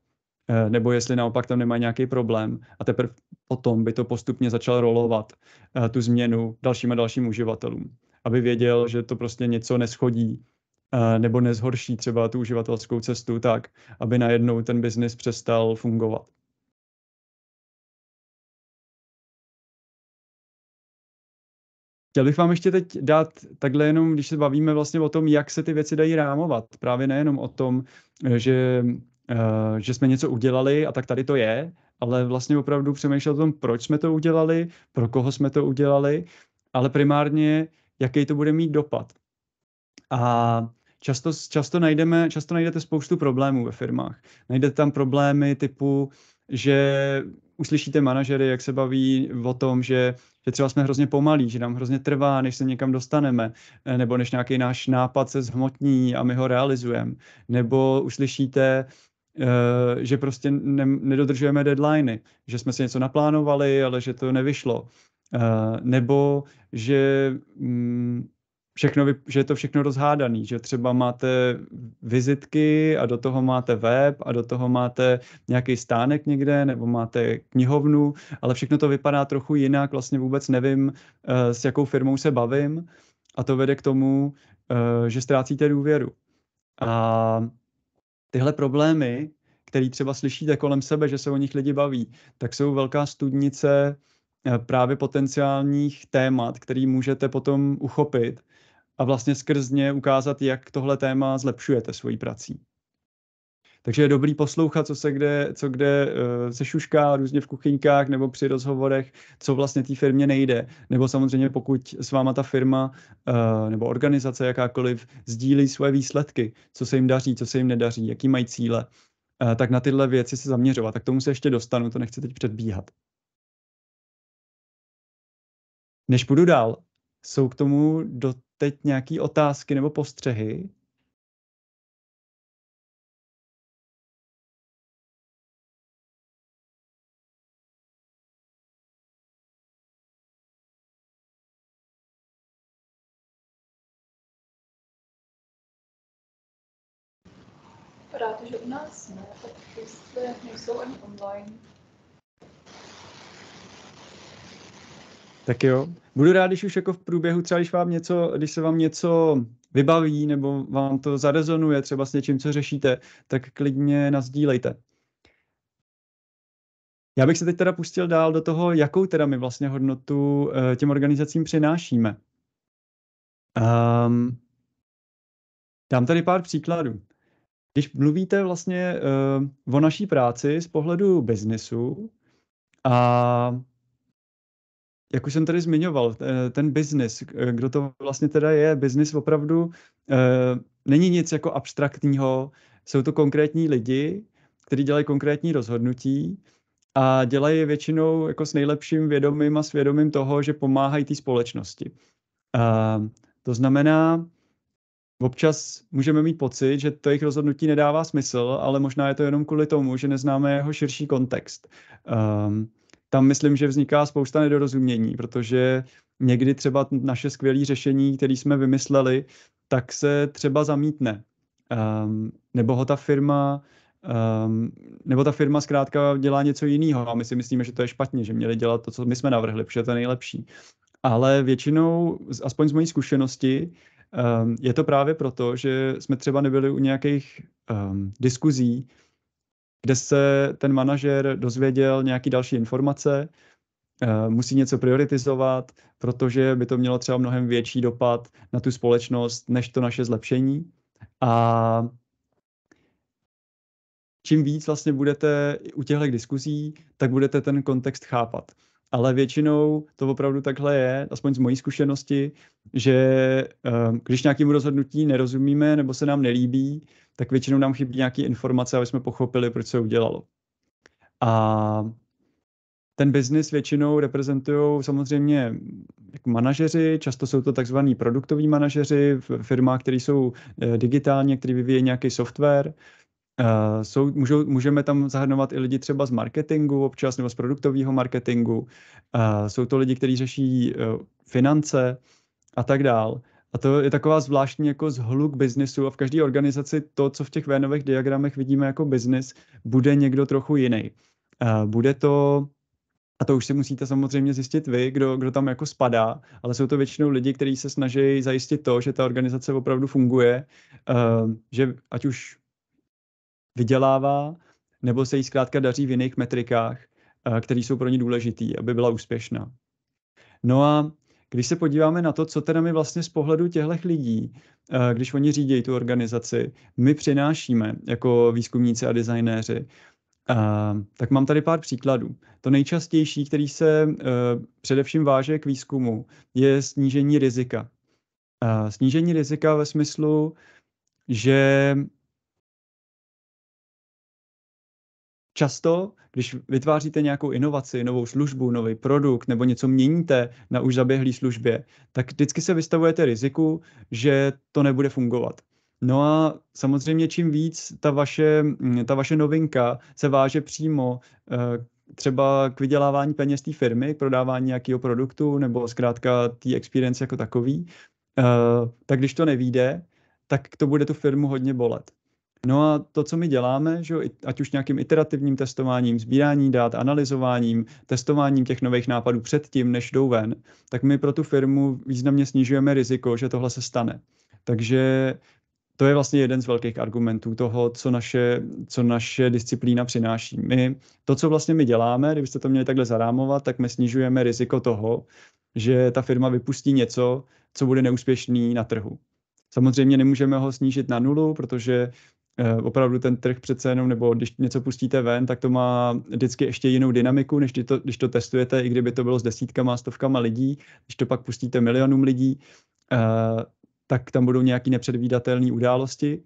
Speaker 1: eh, nebo jestli naopak tam nemá nějaký problém a teprve potom by to postupně začal rolovat eh, tu změnu dalším a dalším uživatelům, aby věděl, že to prostě něco neschodí nebo nezhorší třeba tu uživatelskou cestu tak, aby najednou ten biznis přestal fungovat. Chtěl bych vám ještě teď dát takhle jenom, když se bavíme vlastně o tom, jak se ty věci dají rámovat. Právě nejenom o tom, že, že jsme něco udělali a tak tady to je, ale vlastně opravdu přemýšlet o tom, proč jsme to udělali, pro koho jsme to udělali, ale primárně, jaký to bude mít dopad. A Často, často, najdeme, často najdete spoustu problémů ve firmách. Najdete tam problémy typu, že uslyšíte manažery, jak se baví o tom, že, že třeba jsme hrozně pomalí, že nám hrozně trvá, než se někam dostaneme, eh, nebo než nějaký náš nápad se zhmotní a my ho realizujeme. Nebo uslyšíte, eh, že prostě ne, nedodržujeme deadliny, že jsme si něco naplánovali, ale že to nevyšlo. Eh, nebo že mm, všechno, že je to všechno rozhádaný, že třeba máte vizitky a do toho máte web a do toho máte nějaký stánek někde nebo máte knihovnu, ale všechno to vypadá trochu jinak, vlastně vůbec nevím, eh, s jakou firmou se bavím a to vede k tomu, eh, že ztrácíte důvěru. A tyhle problémy, které třeba slyšíte kolem sebe, že se o nich lidi baví, tak jsou velká studnice eh, právě potenciálních témat, který můžete potom uchopit a vlastně skrz ně ukázat, jak tohle téma zlepšujete svojí prací. Takže je dobrý poslouchat, co se kde, co kde se eh, šušká různě v kuchyňkách nebo při rozhovorech, co vlastně té firmě nejde. Nebo samozřejmě pokud s váma ta firma eh, nebo organizace jakákoliv sdílí svoje výsledky, co se jim daří, co se jim nedaří, jaký mají cíle, eh, tak na tyhle věci se zaměřovat. Tak tomu se ještě dostanu, to nechci teď předbíhat. Než půjdu dál, jsou k tomu do teď
Speaker 2: nějaké otázky nebo postřehy? Rád, že u nás
Speaker 1: ne, tak jestli nejsou ani online, Tak jo. Budu rád, když už jako v průběhu, třeba když, vám něco, když se vám něco vybaví nebo vám to zarezonuje třeba s něčím, co řešíte, tak klidně nazdílejte. Já bych se teď teda pustil dál do toho, jakou teda my vlastně hodnotu eh, těm organizacím přinášíme. Um, dám tady pár příkladů. Když mluvíte vlastně uh, o naší práci z pohledu biznesu a jak už jsem tady zmiňoval, eh, ten biznis, eh, kdo to vlastně teda je, biznis opravdu eh, není nic jako abstraktního, jsou to konkrétní lidi, kteří dělají konkrétní rozhodnutí a dělají je většinou jako s nejlepším vědomím a svědomím toho, že pomáhají té společnosti. A to znamená, občas můžeme mít pocit, že to jejich rozhodnutí nedává smysl, ale možná je to jenom kvůli tomu, že neznáme jeho širší kontext. Ehm, tam myslím, že vzniká spousta nedorozumění, protože někdy třeba naše skvělé řešení, které jsme vymysleli, tak se třeba zamítne. Um, nebo ho ta firma Um, nebo ta firma zkrátka dělá něco jiného a my si myslíme, že to je špatně, že měli dělat to, co my jsme navrhli, protože to je nejlepší. Ale většinou, aspoň z mojí zkušenosti, um, je to právě proto, že jsme třeba nebyli u nějakých um, diskuzí, kde se ten manažer dozvěděl nějaký další informace, eh, musí něco prioritizovat, protože by to mělo třeba mnohem větší dopad na tu společnost, než to naše zlepšení. A čím víc vlastně budete u těchto diskuzí, tak budete ten kontext chápat. Ale většinou to opravdu takhle je, aspoň z mojí zkušenosti, že eh, když nějakému rozhodnutí nerozumíme nebo se nám nelíbí, tak většinou nám chybí nějaké informace, aby jsme pochopili, proč se udělalo. A ten biznis většinou reprezentují samozřejmě jako manažeři, často jsou to takzvaní produktoví manažeři v firmách, které jsou eh, digitální, které vyvíjí nějaký software. Eh, jsou, můžou, můžeme tam zahrnovat i lidi třeba z marketingu občas nebo z produktového marketingu. Eh, jsou to lidi, kteří řeší finance a tak dál. A to je taková zvláštní jako zhluk biznesu a v každé organizaci to, co v těch Vénových diagramech vidíme jako biznis, bude někdo trochu jiný. Bude to a to už si musíte samozřejmě zjistit vy, kdo, kdo tam jako spadá, ale jsou to většinou lidi, kteří se snaží zajistit to, že ta organizace opravdu funguje, že ať už vydělává, nebo se jí zkrátka daří v jiných metrikách, které jsou pro ní důležitý, aby byla úspěšná. No a když se podíváme na to, co teda my vlastně z pohledu těchto lidí, eh, když oni řídí tu organizaci, my přinášíme jako výzkumníci a designéři, eh, tak mám tady pár příkladů. To nejčastější, který se eh, především váže k výzkumu, je snížení rizika. snížení rizika ve smyslu, že Často, když vytváříte nějakou inovaci, novou službu, nový produkt nebo něco měníte na už zaběhlý službě, tak vždycky se vystavujete riziku, že to nebude fungovat. No a samozřejmě čím víc ta vaše, mm, ta vaše novinka se váže přímo eh, třeba k vydělávání peněz té firmy, k prodávání nějakého produktu nebo zkrátka té experience jako takový, eh, tak když to nevíde, tak to bude tu firmu hodně bolet. No a to, co my děláme, že jo, ať už nějakým iterativním testováním, sbírání dát, analyzováním, testováním těch nových nápadů předtím, než jdou ven, tak my pro tu firmu významně snižujeme riziko, že tohle se stane. Takže to je vlastně jeden z velkých argumentů toho, co naše, co naše disciplína přináší. My, to, co vlastně my děláme, kdybyste to měli takhle zarámovat, tak my snižujeme riziko toho, že ta firma vypustí něco, co bude neúspěšný na trhu. Samozřejmě nemůžeme ho snížit na nulu, protože Eh, opravdu ten trh přece jenom, nebo když něco pustíte ven, tak to má vždycky ještě jinou dynamiku, než to, když to testujete, i kdyby to bylo s desítkama, stovkama lidí, když to pak pustíte milionům lidí, eh, tak tam budou nějaké nepředvídatelné události,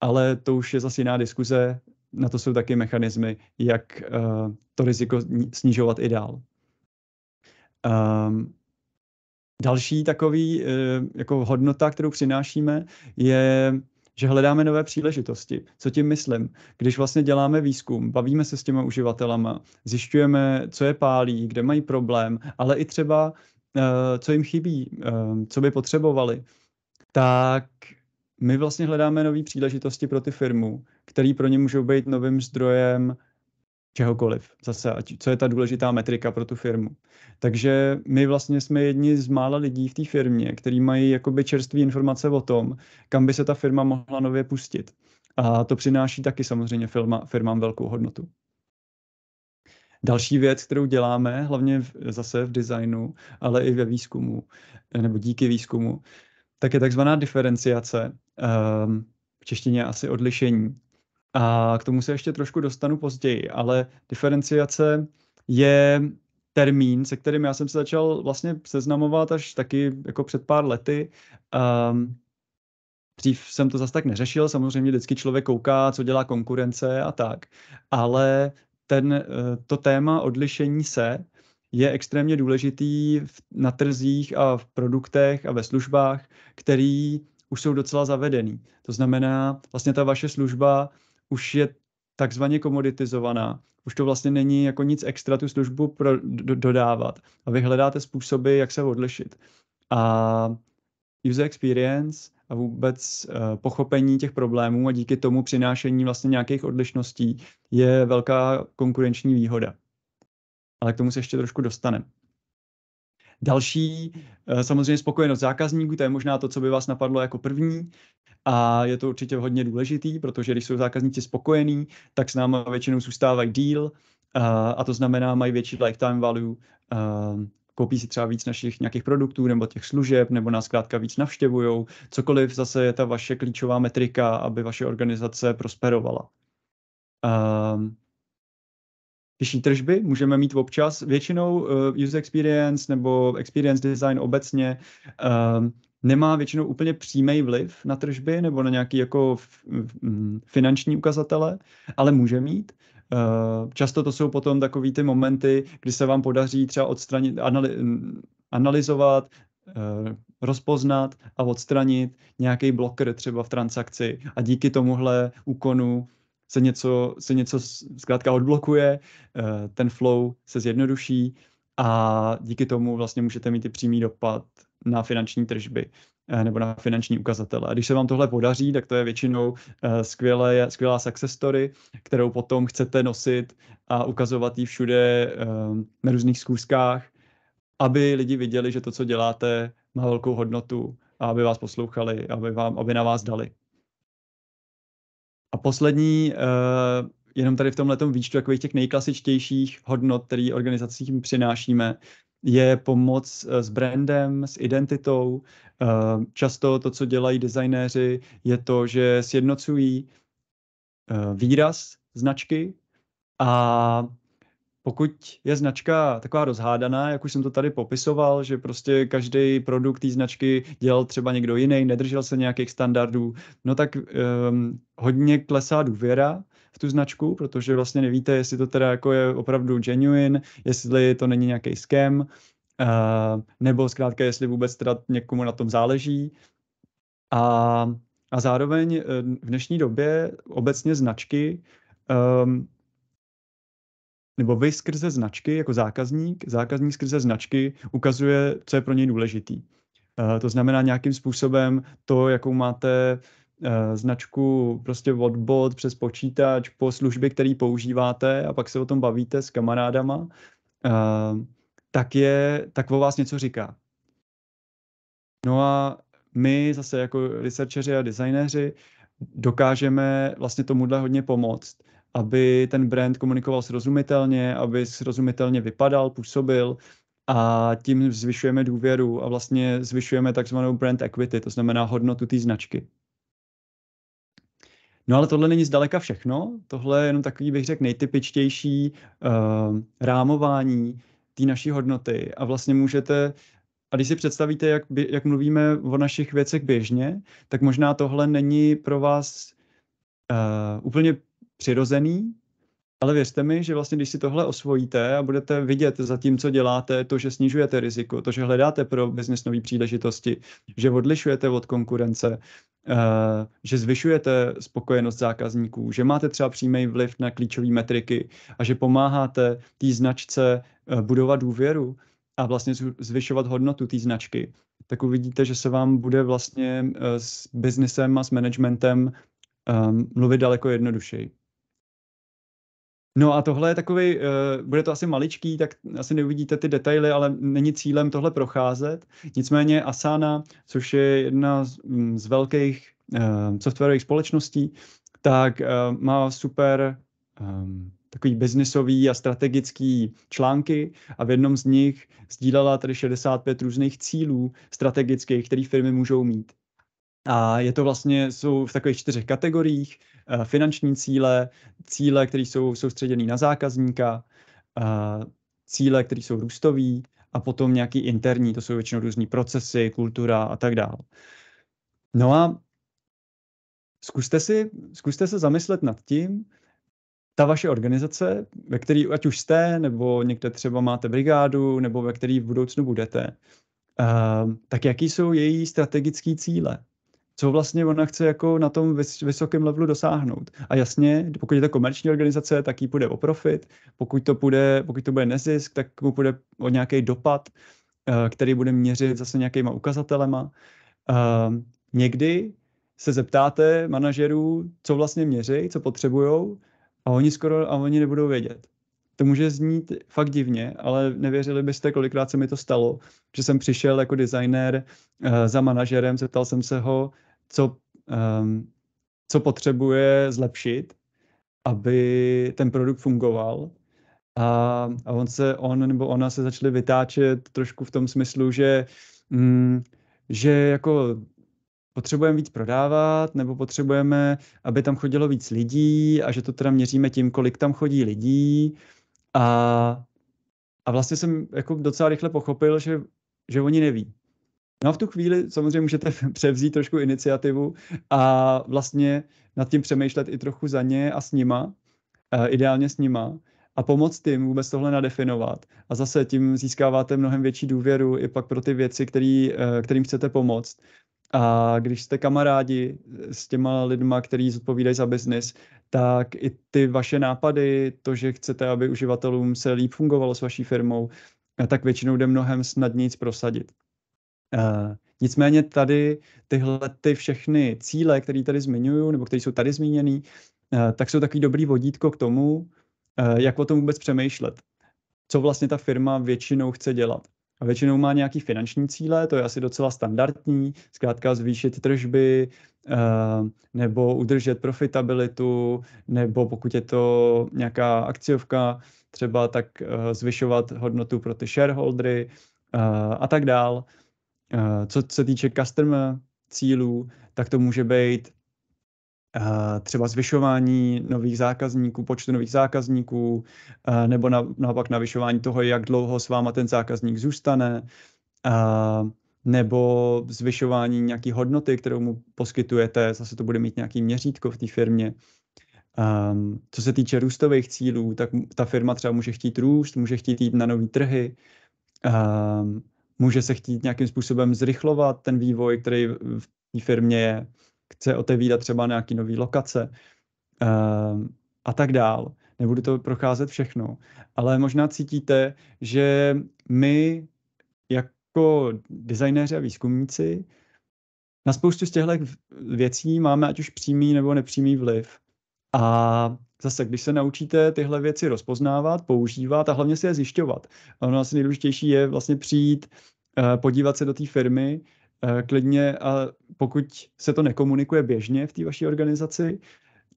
Speaker 1: ale to už je zase jiná diskuze, na to jsou taky mechanismy, jak eh, to riziko snižovat i dál. Ehm, další takový jako hodnota, kterou přinášíme, je že hledáme nové příležitosti. Co tím myslím? Když vlastně děláme výzkum, bavíme se s těma uživatelama, zjišťujeme, co je pálí, kde mají problém, ale i třeba, eh, co jim chybí, eh, co by potřebovali, tak my vlastně hledáme nové příležitosti pro ty firmu, které pro ně můžou být novým zdrojem čehokoliv. Zase, ať, co je ta důležitá metrika pro tu firmu. Takže my vlastně jsme jedni z mála lidí v té firmě, kteří mají jakoby čerstvé informace o tom, kam by se ta firma mohla nově pustit. A to přináší taky samozřejmě firma, firmám velkou hodnotu. Další věc, kterou děláme, hlavně v, zase v designu, ale i ve výzkumu, nebo díky výzkumu, tak je takzvaná diferenciace. Um, v češtině asi odlišení. A k tomu se ještě trošku dostanu později, ale diferenciace je termín, se kterým já jsem se začal vlastně seznamovat až taky jako před pár lety. Um, Dřív jsem to zase tak neřešil, samozřejmě vždycky člověk kouká, co dělá konkurence a tak, ale ten, eh, to téma odlišení se je extrémně důležitý na trzích a v produktech a ve službách, který už jsou docela zavedený. To znamená, vlastně ta vaše služba už je takzvaně komoditizovaná. Už to vlastně není jako nic extra tu službu pro, do, dodávat. A vy hledáte způsoby, jak se odlišit. A user experience a vůbec uh, pochopení těch problémů a díky tomu přinášení vlastně nějakých odlišností je velká konkurenční výhoda. Ale k tomu se ještě trošku dostaneme. Další, eh, samozřejmě spokojenost zákazníků, to je možná to, co by vás napadlo jako první. A je to určitě hodně důležitý, protože když jsou zákazníci spokojení, tak s náma většinou zůstávají díl eh, a to znamená, mají větší lifetime value, eh, koupí si třeba víc našich nějakých produktů nebo těch služeb, nebo nás zkrátka víc navštěvují. Cokoliv zase je ta vaše klíčová metrika, aby vaše organizace prosperovala. Ehm, vyšší tržby můžeme mít občas. Většinou uh, user experience nebo experience design obecně uh, nemá většinou úplně přímý vliv na tržby nebo na nějaký jako mm, finanční ukazatele, ale může mít. Uh, často to jsou potom takový ty momenty, kdy se vám podaří třeba odstranit, anali, mm, analyzovat, uh, rozpoznat a odstranit nějaký bloker třeba v transakci a díky tomuhle úkonu se něco, se něco zkrátka odblokuje, eh, ten flow se zjednoduší a díky tomu vlastně můžete mít i přímý dopad na finanční tržby eh, nebo na finanční ukazatele. A když se vám tohle podaří, tak to je většinou eh, skvělé, skvělá success story, kterou potom chcete nosit a ukazovat ji všude na různých zkouškách, aby lidi viděli, že to, co děláte, má velkou hodnotu a aby vás poslouchali, aby, vám, aby na vás dali. A poslední, uh, jenom tady v tomhle výčtu takových těch nejklasičtějších hodnot, který organizacím přinášíme, je pomoc eh, s brandem, s identitou. Eh, často to, co dělají designéři, je to, že sjednocují výraz značky a pokud je značka taková rozhádaná, jak už jsem to tady popisoval, že prostě každý produkt té značky dělal třeba někdo jiný, nedržel se nějakých standardů, no tak um, hodně klesá důvěra v tu značku, protože vlastně nevíte, jestli to teda jako je opravdu genuine, jestli to není nějaký scam, uh, nebo zkrátka, jestli vůbec teda někomu na tom záleží. A, a zároveň eh, v dnešní době obecně značky um, nebo vy skrze značky jako zákazník, zákazník skrze značky ukazuje, co je pro něj důležitý. Eh, to znamená nějakým způsobem to, jakou máte eh, značku prostě od bod přes počítač po služby, který používáte a pak se o tom bavíte s kamarádama, eh, tak je, tak o vás něco říká. No a my zase jako researcheri a designéři dokážeme vlastně tomuhle hodně pomoct, aby ten brand komunikoval srozumitelně, aby srozumitelně vypadal, působil a tím zvyšujeme důvěru a vlastně zvyšujeme takzvanou brand equity, to znamená hodnotu té značky. No ale tohle není zdaleka všechno, tohle je jenom takový, bych řekl, nejtypičtější uh, rámování té naší hodnoty a vlastně můžete a když si představíte, jak, jak mluvíme o našich věcech běžně, tak možná tohle není pro vás uh, úplně přirozený, ale věřte mi, že vlastně, když si tohle osvojíte a budete vidět za tím, co děláte, to, že snižujete riziko, to, že hledáte pro biznis nové příležitosti, že odlišujete od konkurence, eh, že zvyšujete spokojenost zákazníků, že máte třeba přímý vliv na klíčové metriky a že pomáháte té značce eh, budovat důvěru a vlastně zvyšovat hodnotu té značky, tak uvidíte, že se vám bude vlastně eh, s biznesem a s managementem mluvit daleko jednodušeji. No a tohle je takový, eh, bude to asi maličký, tak asi neuvidíte ty detaily, ale není cílem tohle procházet. Nicméně Asana, což je jedna z, mm, velkých eh, softwarových společností, tak eh, má super ehm, takový biznisový a strategický články a v jednom z nich sdílela tady 65 různých cílů strategických, které firmy můžou mít. A je to vlastně, jsou v takových čtyřech kategoriích. Eh, finanční cíle, cíle, které jsou soustředěné na zákazníka, eh, cíle, které jsou růstové a potom nějaký interní, to jsou většinou různé procesy, kultura a tak dále. No a zkuste, si, zkuste se zamyslet nad tím, ta vaše organizace, ve které ať už jste, nebo někde třeba máte brigádu, nebo ve které v budoucnu budete, eh, tak jaký jsou její strategické cíle? co vlastně ona chce jako na tom vysokém levelu dosáhnout. A jasně, pokud je to komerční organizace, tak jí půjde o profit, pokud to, půjde, pokud to bude nezisk, tak mu půjde o nějaký dopad, eh, který bude měřit zase nějakýma ukazatelema. Eh, někdy se zeptáte manažerů, co vlastně měří, co potřebujou, a oni skoro a oni nebudou vědět. To může znít fakt divně, ale nevěřili byste, kolikrát se mi to stalo, že jsem přišel jako designer uh, za manažerem, zeptal jsem se ho, co, um, co potřebuje zlepšit, aby ten produkt fungoval. A, a on se, on nebo ona se začali vytáčet trošku v tom smyslu, že, mm, že jako potřebujeme víc prodávat, nebo potřebujeme, aby tam chodilo víc lidí a že to teda měříme tím, kolik tam chodí lidí a, a vlastně jsem jako docela rychle pochopil, že, že oni neví. No a v tu chvíli samozřejmě můžete *laughs* převzít trošku iniciativu a vlastně nad tím přemýšlet i trochu za ně a s nima, e, ideálně s nima, a pomoct tím vůbec tohle nadefinovat. A zase tím získáváte mnohem větší důvěru i pak pro ty věci, který, e, kterým chcete pomoct. A když jste kamarádi s těma lidma, kteří zodpovídají za biznis, tak i ty vaše nápady, to, že chcete, aby uživatelům se líp fungovalo s vaší firmou, tak většinou jde mnohem snadněji prosadit. Uh, nicméně tady tyhle ty všechny cíle, které tady zmiňuju, nebo které jsou tady zmíněné, uh, tak jsou takový dobrý vodítko k tomu, uh, jak o tom vůbec přemýšlet. Co vlastně ta firma většinou chce dělat a většinou má nějaký finanční cíle, to je asi docela standardní, zkrátka zvýšit tržby, eh, nebo udržet profitabilitu, nebo pokud je to nějaká akciovka, třeba tak eh, zvyšovat hodnotu pro ty shareholdery eh, a tak dál. Co se týče customer cílů, tak to může být Eh, třeba zvyšování nových zákazníků, počtu nových zákazníků, eh, nebo naopak navyšování toho, jak dlouho s váma ten zákazník zůstane, eh, nebo zvyšování nějaké hodnoty, kterou mu poskytujete, zase to bude mít nějaký měřítko v té firmě. Ehm, co se týče růstových cílů, tak ta firma třeba může chtít růst, může chtít jít na nové trhy, ehm, může se chtít nějakým způsobem zrychlovat ten vývoj, který v té firmě je chce otevírat třeba nějaký nový lokace ehm, a tak dál. Nebudu to procházet všechno, ale možná cítíte, že my jako designéři a výzkumníci na spoustu z těchto věcí máme ať už přímý nebo nepřímý vliv. A zase, když se naučíte tyhle věci rozpoznávat, používat a hlavně si je zjišťovat. Ono asi nejdůležitější je vlastně přijít, eh, podívat se do té firmy Eh, klidně a pokud se to nekomunikuje běžně v té vaší organizaci,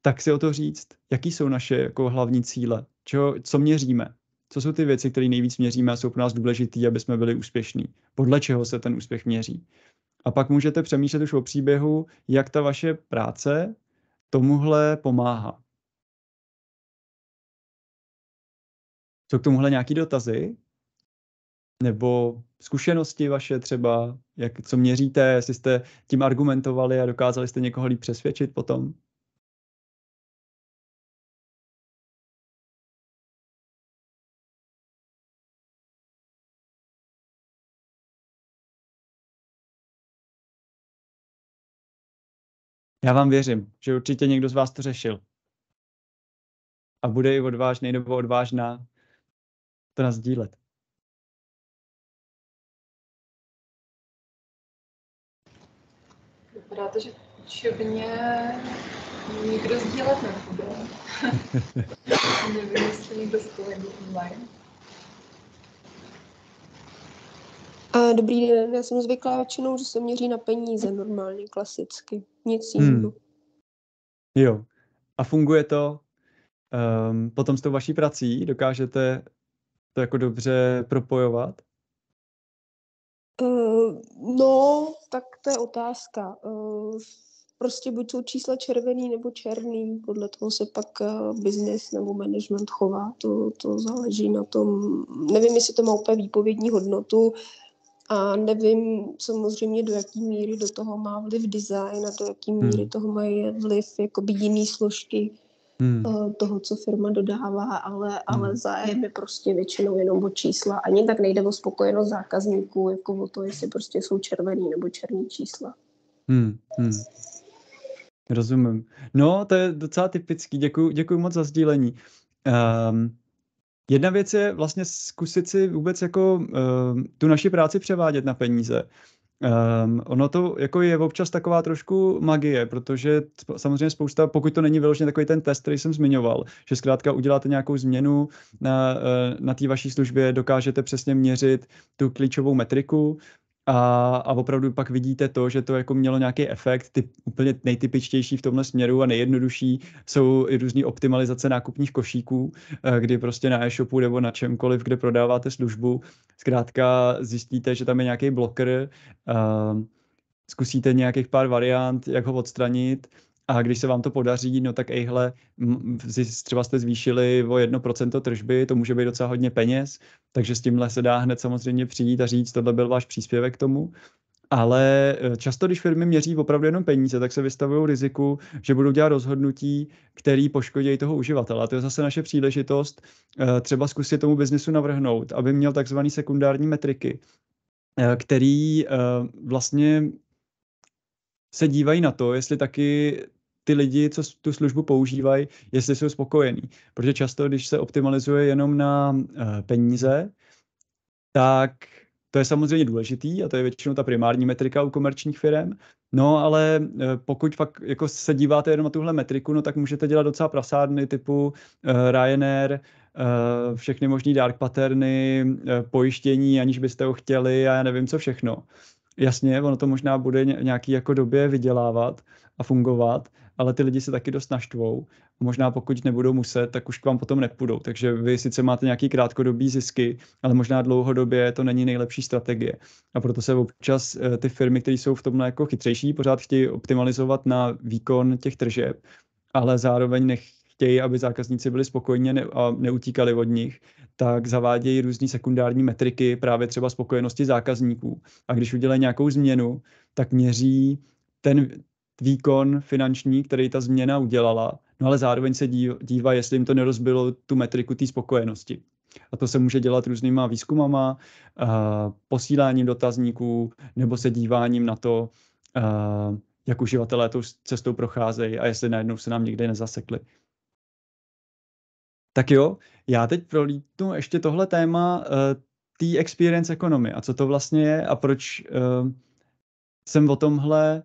Speaker 1: tak si o to říct, jaký jsou naše jako hlavní cíle, čo, co měříme, co jsou ty věci, které nejvíc měříme a jsou pro nás důležité, aby jsme byli úspěšní, podle čeho se ten úspěch měří. A pak můžete přemýšlet už o příběhu, jak ta vaše práce tomuhle pomáhá. Jsou k tomuhle nějaký dotazy? nebo zkušenosti vaše třeba, jak, co měříte, jestli jste tím argumentovali a dokázali jste někoho líp přesvědčit potom? Já vám věřím, že určitě někdo z vás to řešil. A bude i odvážný nebo odvážná to nás dílet. Vypadá to,
Speaker 2: že učebně nikdo sdílet nebude.
Speaker 3: *laughs* Nevím, jestli někdo z kolegů online. Dobrý den, já jsem zvyklá většinou, že se měří na peníze normálně, klasicky,
Speaker 2: nic hmm. jiného.
Speaker 1: Hmm. Jo, a funguje to um, potom s tou vaší prací? Dokážete to jako dobře propojovat?
Speaker 3: Uh, no, tak to je otázka. Uh, prostě buď jsou čísla červený nebo černý, podle toho se pak uh, business nebo management chová, to, to záleží na tom. Nevím, jestli to má úplně výpovědní hodnotu a nevím samozřejmě, do jaký míry do toho má vliv design a do jaký míry hmm. toho mají vliv jakoby jiný složky hmm. Eh, toho, co firma dodává, ale, hmm. ale zájem je prostě většinou jenom o čísla. Ani tak nejde o spokojenost zákazníků, jako o to, jestli prostě jsou červený nebo černý čísla.
Speaker 2: Hmm.
Speaker 1: Hmm. Rozumím. No, to je docela typický. Děkuji děkuji moc za sdílení. Um, jedna věc je vlastně zkusit si vůbec jako um, tu naši práci převádět na peníze. Um, ono to jako je občas taková trošku magie, protože samozřejmě spousta, pokud to není vyložený takový ten test, který jsem zmiňoval, že zkrátka uděláte nějakou změnu na, eh, na té vaší službě, dokážete přesně měřit tu klíčovou metriku, a, a opravdu pak vidíte to, že to jako mělo nějaký efekt. Ty úplně nejtypičtější v tomhle směru a nejjednodušší jsou i různý optimalizace nákupních košíků, eh, kdy prostě na e-shopu nebo na čemkoliv, kde prodáváte službu, zkrátka zjistíte, že tam je nějaký bloker, eh, zkusíte nějakých pár variant, jak ho odstranit, a když se vám to podaří, no tak ejhle, třeba jste zvýšili o 1% tržby, to může být docela hodně peněz, takže s tímhle se dá hned samozřejmě přijít a říct, tohle byl váš příspěvek k tomu. Ale e, často, když firmy měří opravdu jenom peníze, tak se vystavují riziku, že budou dělat rozhodnutí, který poškodí toho uživatele. To je zase naše příležitost e, třeba zkusit tomu biznesu navrhnout, aby měl takzvané sekundární metriky, e, který vlastně se dívají na to, jestli taky ty lidi, co tu službu používají, jestli jsou spokojení. Protože často, když se optimalizuje jenom na eh, peníze, tak to je samozřejmě důležitý a to je většinou ta primární metrika u komerčních firm. No ale eh, pokud fakt jako se díváte jenom na tuhle metriku, no tak můžete dělat docela prasárny typu uh, Ryanair, všechny možný dark patterny, pojištění, aniž byste ho chtěli a já nevím co všechno. Jasně, ono to možná bude nějaký jako době vydělávat a fungovat, ale ty lidi se taky dost naštvou. Možná pokud nebudou muset, tak už k vám potom nepůjdou. Takže vy sice máte nějaký krátkodobý zisky, ale možná dlouhodobě to není nejlepší strategie. A proto se občas eh, ty firmy, které jsou v tomhle jako chytřejší, pořád chtějí optimalizovat na výkon těch tržeb, ale zároveň nech, chtějí, aby zákazníci byli spokojeni a neutíkali od nich, tak zavádějí různé sekundární metriky právě třeba spokojenosti zákazníků. A když udělají nějakou změnu, tak měří ten, výkon finanční, který ta změna udělala, no ale zároveň se dívá, jestli jim to nerozbilo tu metriku té spokojenosti. A to se může dělat různýma výzkumama, eh, posíláním dotazníků nebo se díváním na to, eh, jak uživatelé tou cestou procházejí a jestli najednou se nám někde nezasekli. Tak jo, já teď prolítnu ještě tohle téma eh, té experience economy a co to vlastně je a proč jsem o tomhle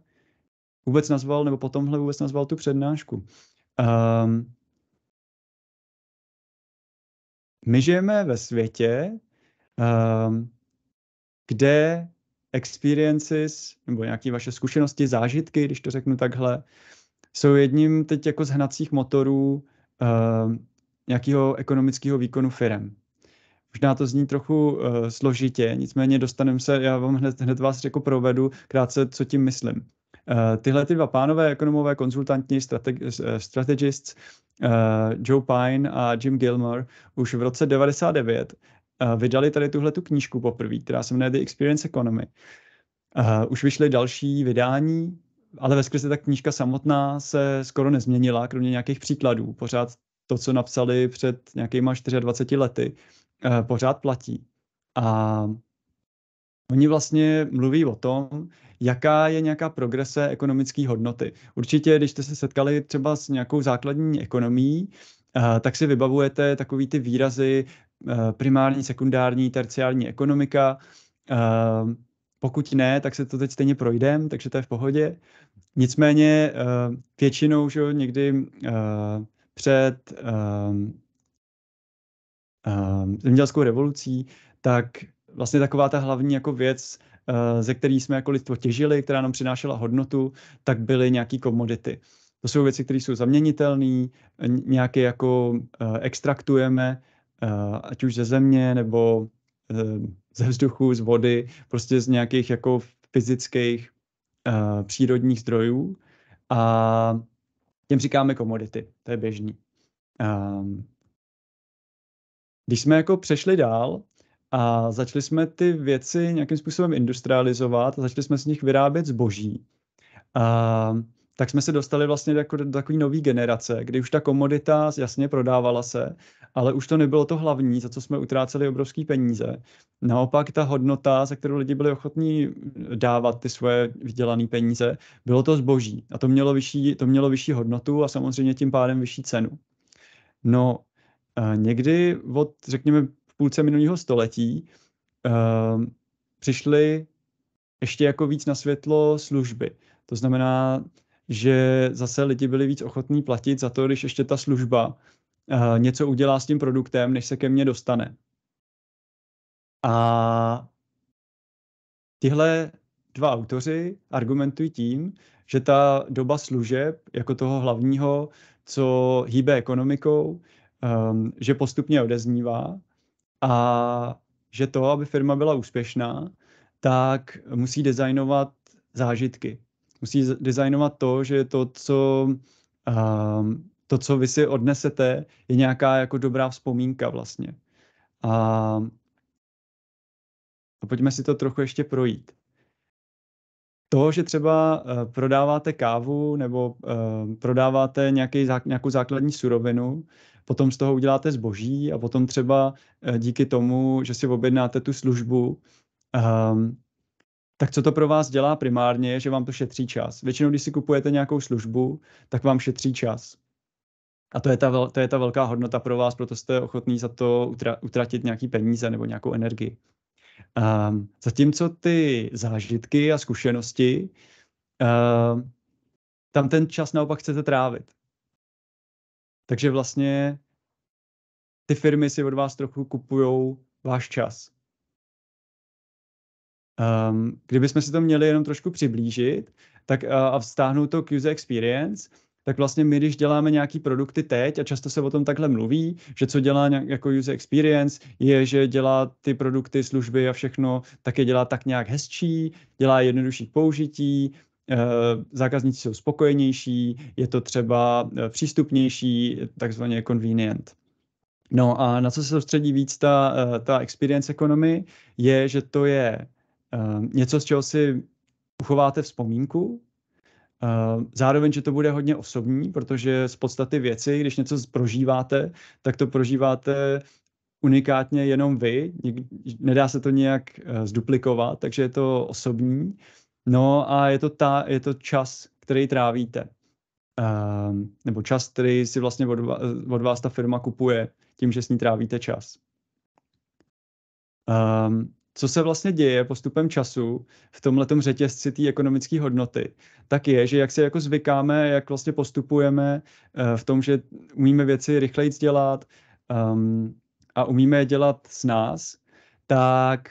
Speaker 1: vůbec nazval, nebo potomhle vůbec nazval tu přednášku. Um, my žijeme ve světě, um, kde experiences, nebo nějaké vaše zkušenosti, zážitky, když to řeknu takhle, jsou jedním teď jako z hnacích motorů uh, nějakého ekonomického výkonu firem. Možná to zní trochu uh, složitě, nicméně dostaneme se, já vám hned, hned vás jako provedu krátce, co tím myslím. Eh, tyhle ty dva pánové, ekonomové, konzultantní strateg- eh, strategists, eh, Joe Pine a Jim Gilmore, už v roce 99 vydali tady tuhle tu knížku poprvé, která se jmenuje The Experience Economy. Už vyšly další vydání, ale ve skrze ta knížka samotná se skoro nezměnila, kromě nějakých příkladů. Pořád to, co napsali před nějakýma 24 lety, pořád platí. A oni vlastně mluví o tom, jaká je nějaká progrese ekonomické hodnoty. Určitě, když jste se setkali třeba s nějakou základní ekonomií, eh, tak si vybavujete takový ty výrazy eh, primární, sekundární, terciární ekonomika. Eh, pokud ne, tak se to teď stejně projdeme, takže to je v pohodě. Nicméně většinou že někdy před zemědělskou revolucí, tak vlastně taková ta hlavní jako věc, Eh, ze který jsme jako lidstvo těžili, která nám přinášela hodnotu, tak byly nějaký komodity. To jsou věci, které jsou zaměnitelné, nějaké jako eh, extraktujeme, eh, ať už ze země nebo ze vzduchu, z vody, prostě z nějakých jako fyzických přírodních zdrojů a těm říkáme komodity, to je běžný. Ehm, když jsme jako přešli dál, a začali jsme ty věci nějakým způsobem industrializovat a začali jsme z nich vyrábět zboží. A tak jsme se dostali vlastně jako do takové nové generace, kdy už ta komodita jasně prodávala se, ale už to nebylo to hlavní, za co jsme utráceli obrovské peníze. Naopak ta hodnota, za kterou lidi byli ochotní dávat ty svoje vydělané peníze, bylo to zboží. A to mělo, vyšší, to mělo vyšší hodnotu a samozřejmě tím pádem vyšší cenu. No, někdy od, řekněme, půlce minulého století uh, přišly ještě jako víc na světlo služby. To znamená, že zase lidi byli víc ochotní platit za to, když ještě ta služba uh, něco udělá s tím produktem, než se ke mně dostane. A tihle dva autoři argumentují tím, že ta doba služeb jako toho hlavního, co hýbe ekonomikou, um, že postupně odeznívá a že to, aby firma byla úspěšná, tak musí designovat zážitky. Musí designovat to, že to, co, um, to, co vy si odnesete, je nějaká jako dobrá vzpomínka vlastně. A, a pojďme si to trochu ještě projít. To, že třeba uh, prodáváte kávu nebo uh, prodáváte nějaký, nějakou základní surovinu, potom z toho uděláte zboží a potom třeba eh, díky tomu, že si objednáte tu službu, ehm, tak co to pro vás dělá primárně, že vám to šetří čas. Většinou, když si kupujete nějakou službu, tak vám šetří čas. A to je ta, to je ta velká hodnota pro vás, proto jste ochotný za to utratit nějaký peníze nebo nějakou energii. Um, zatímco ty zážitky a zkušenosti, um, tam ten čas naopak chcete trávit. Takže vlastně ty firmy si od vás trochu kupují váš čas. Um, kdybychom si to měli jenom trošku přiblížit tak, uh, a vztáhnout to k user experience, tak vlastně my, když děláme nějaký produkty teď, a často se o tom takhle mluví, že co dělá nějak, jako user experience, je, že dělá ty produkty, služby a všechno, tak je dělá tak nějak hezčí, dělá jednodušší použití, Eh, zákazníci jsou spokojenější, je to třeba eh, přístupnější, eh, takzvaně convenient. No a na co se soustředí víc ta, ta experience economy, je, že to je něco, z čeho si uchováte vzpomínku, Zároveň, že to bude hodně osobní, protože z podstaty věci, když něco prožíváte, tak to prožíváte unikátně jenom vy, nedá se to nějak zduplikovat, takže je to osobní. No a je to, ta, je to čas, který trávíte. Uh, nebo čas, který si vlastně od, od vás ta firma kupuje tím, že s ní trávíte čas. Um, co se vlastně děje postupem času v tomhle řetězci té ekonomické hodnoty, tak je, že jak se jako zvykáme, jak vlastně postupujeme uh, v tom, že umíme věci rychleji dělat um, ehm, a umíme je dělat s nás, tak,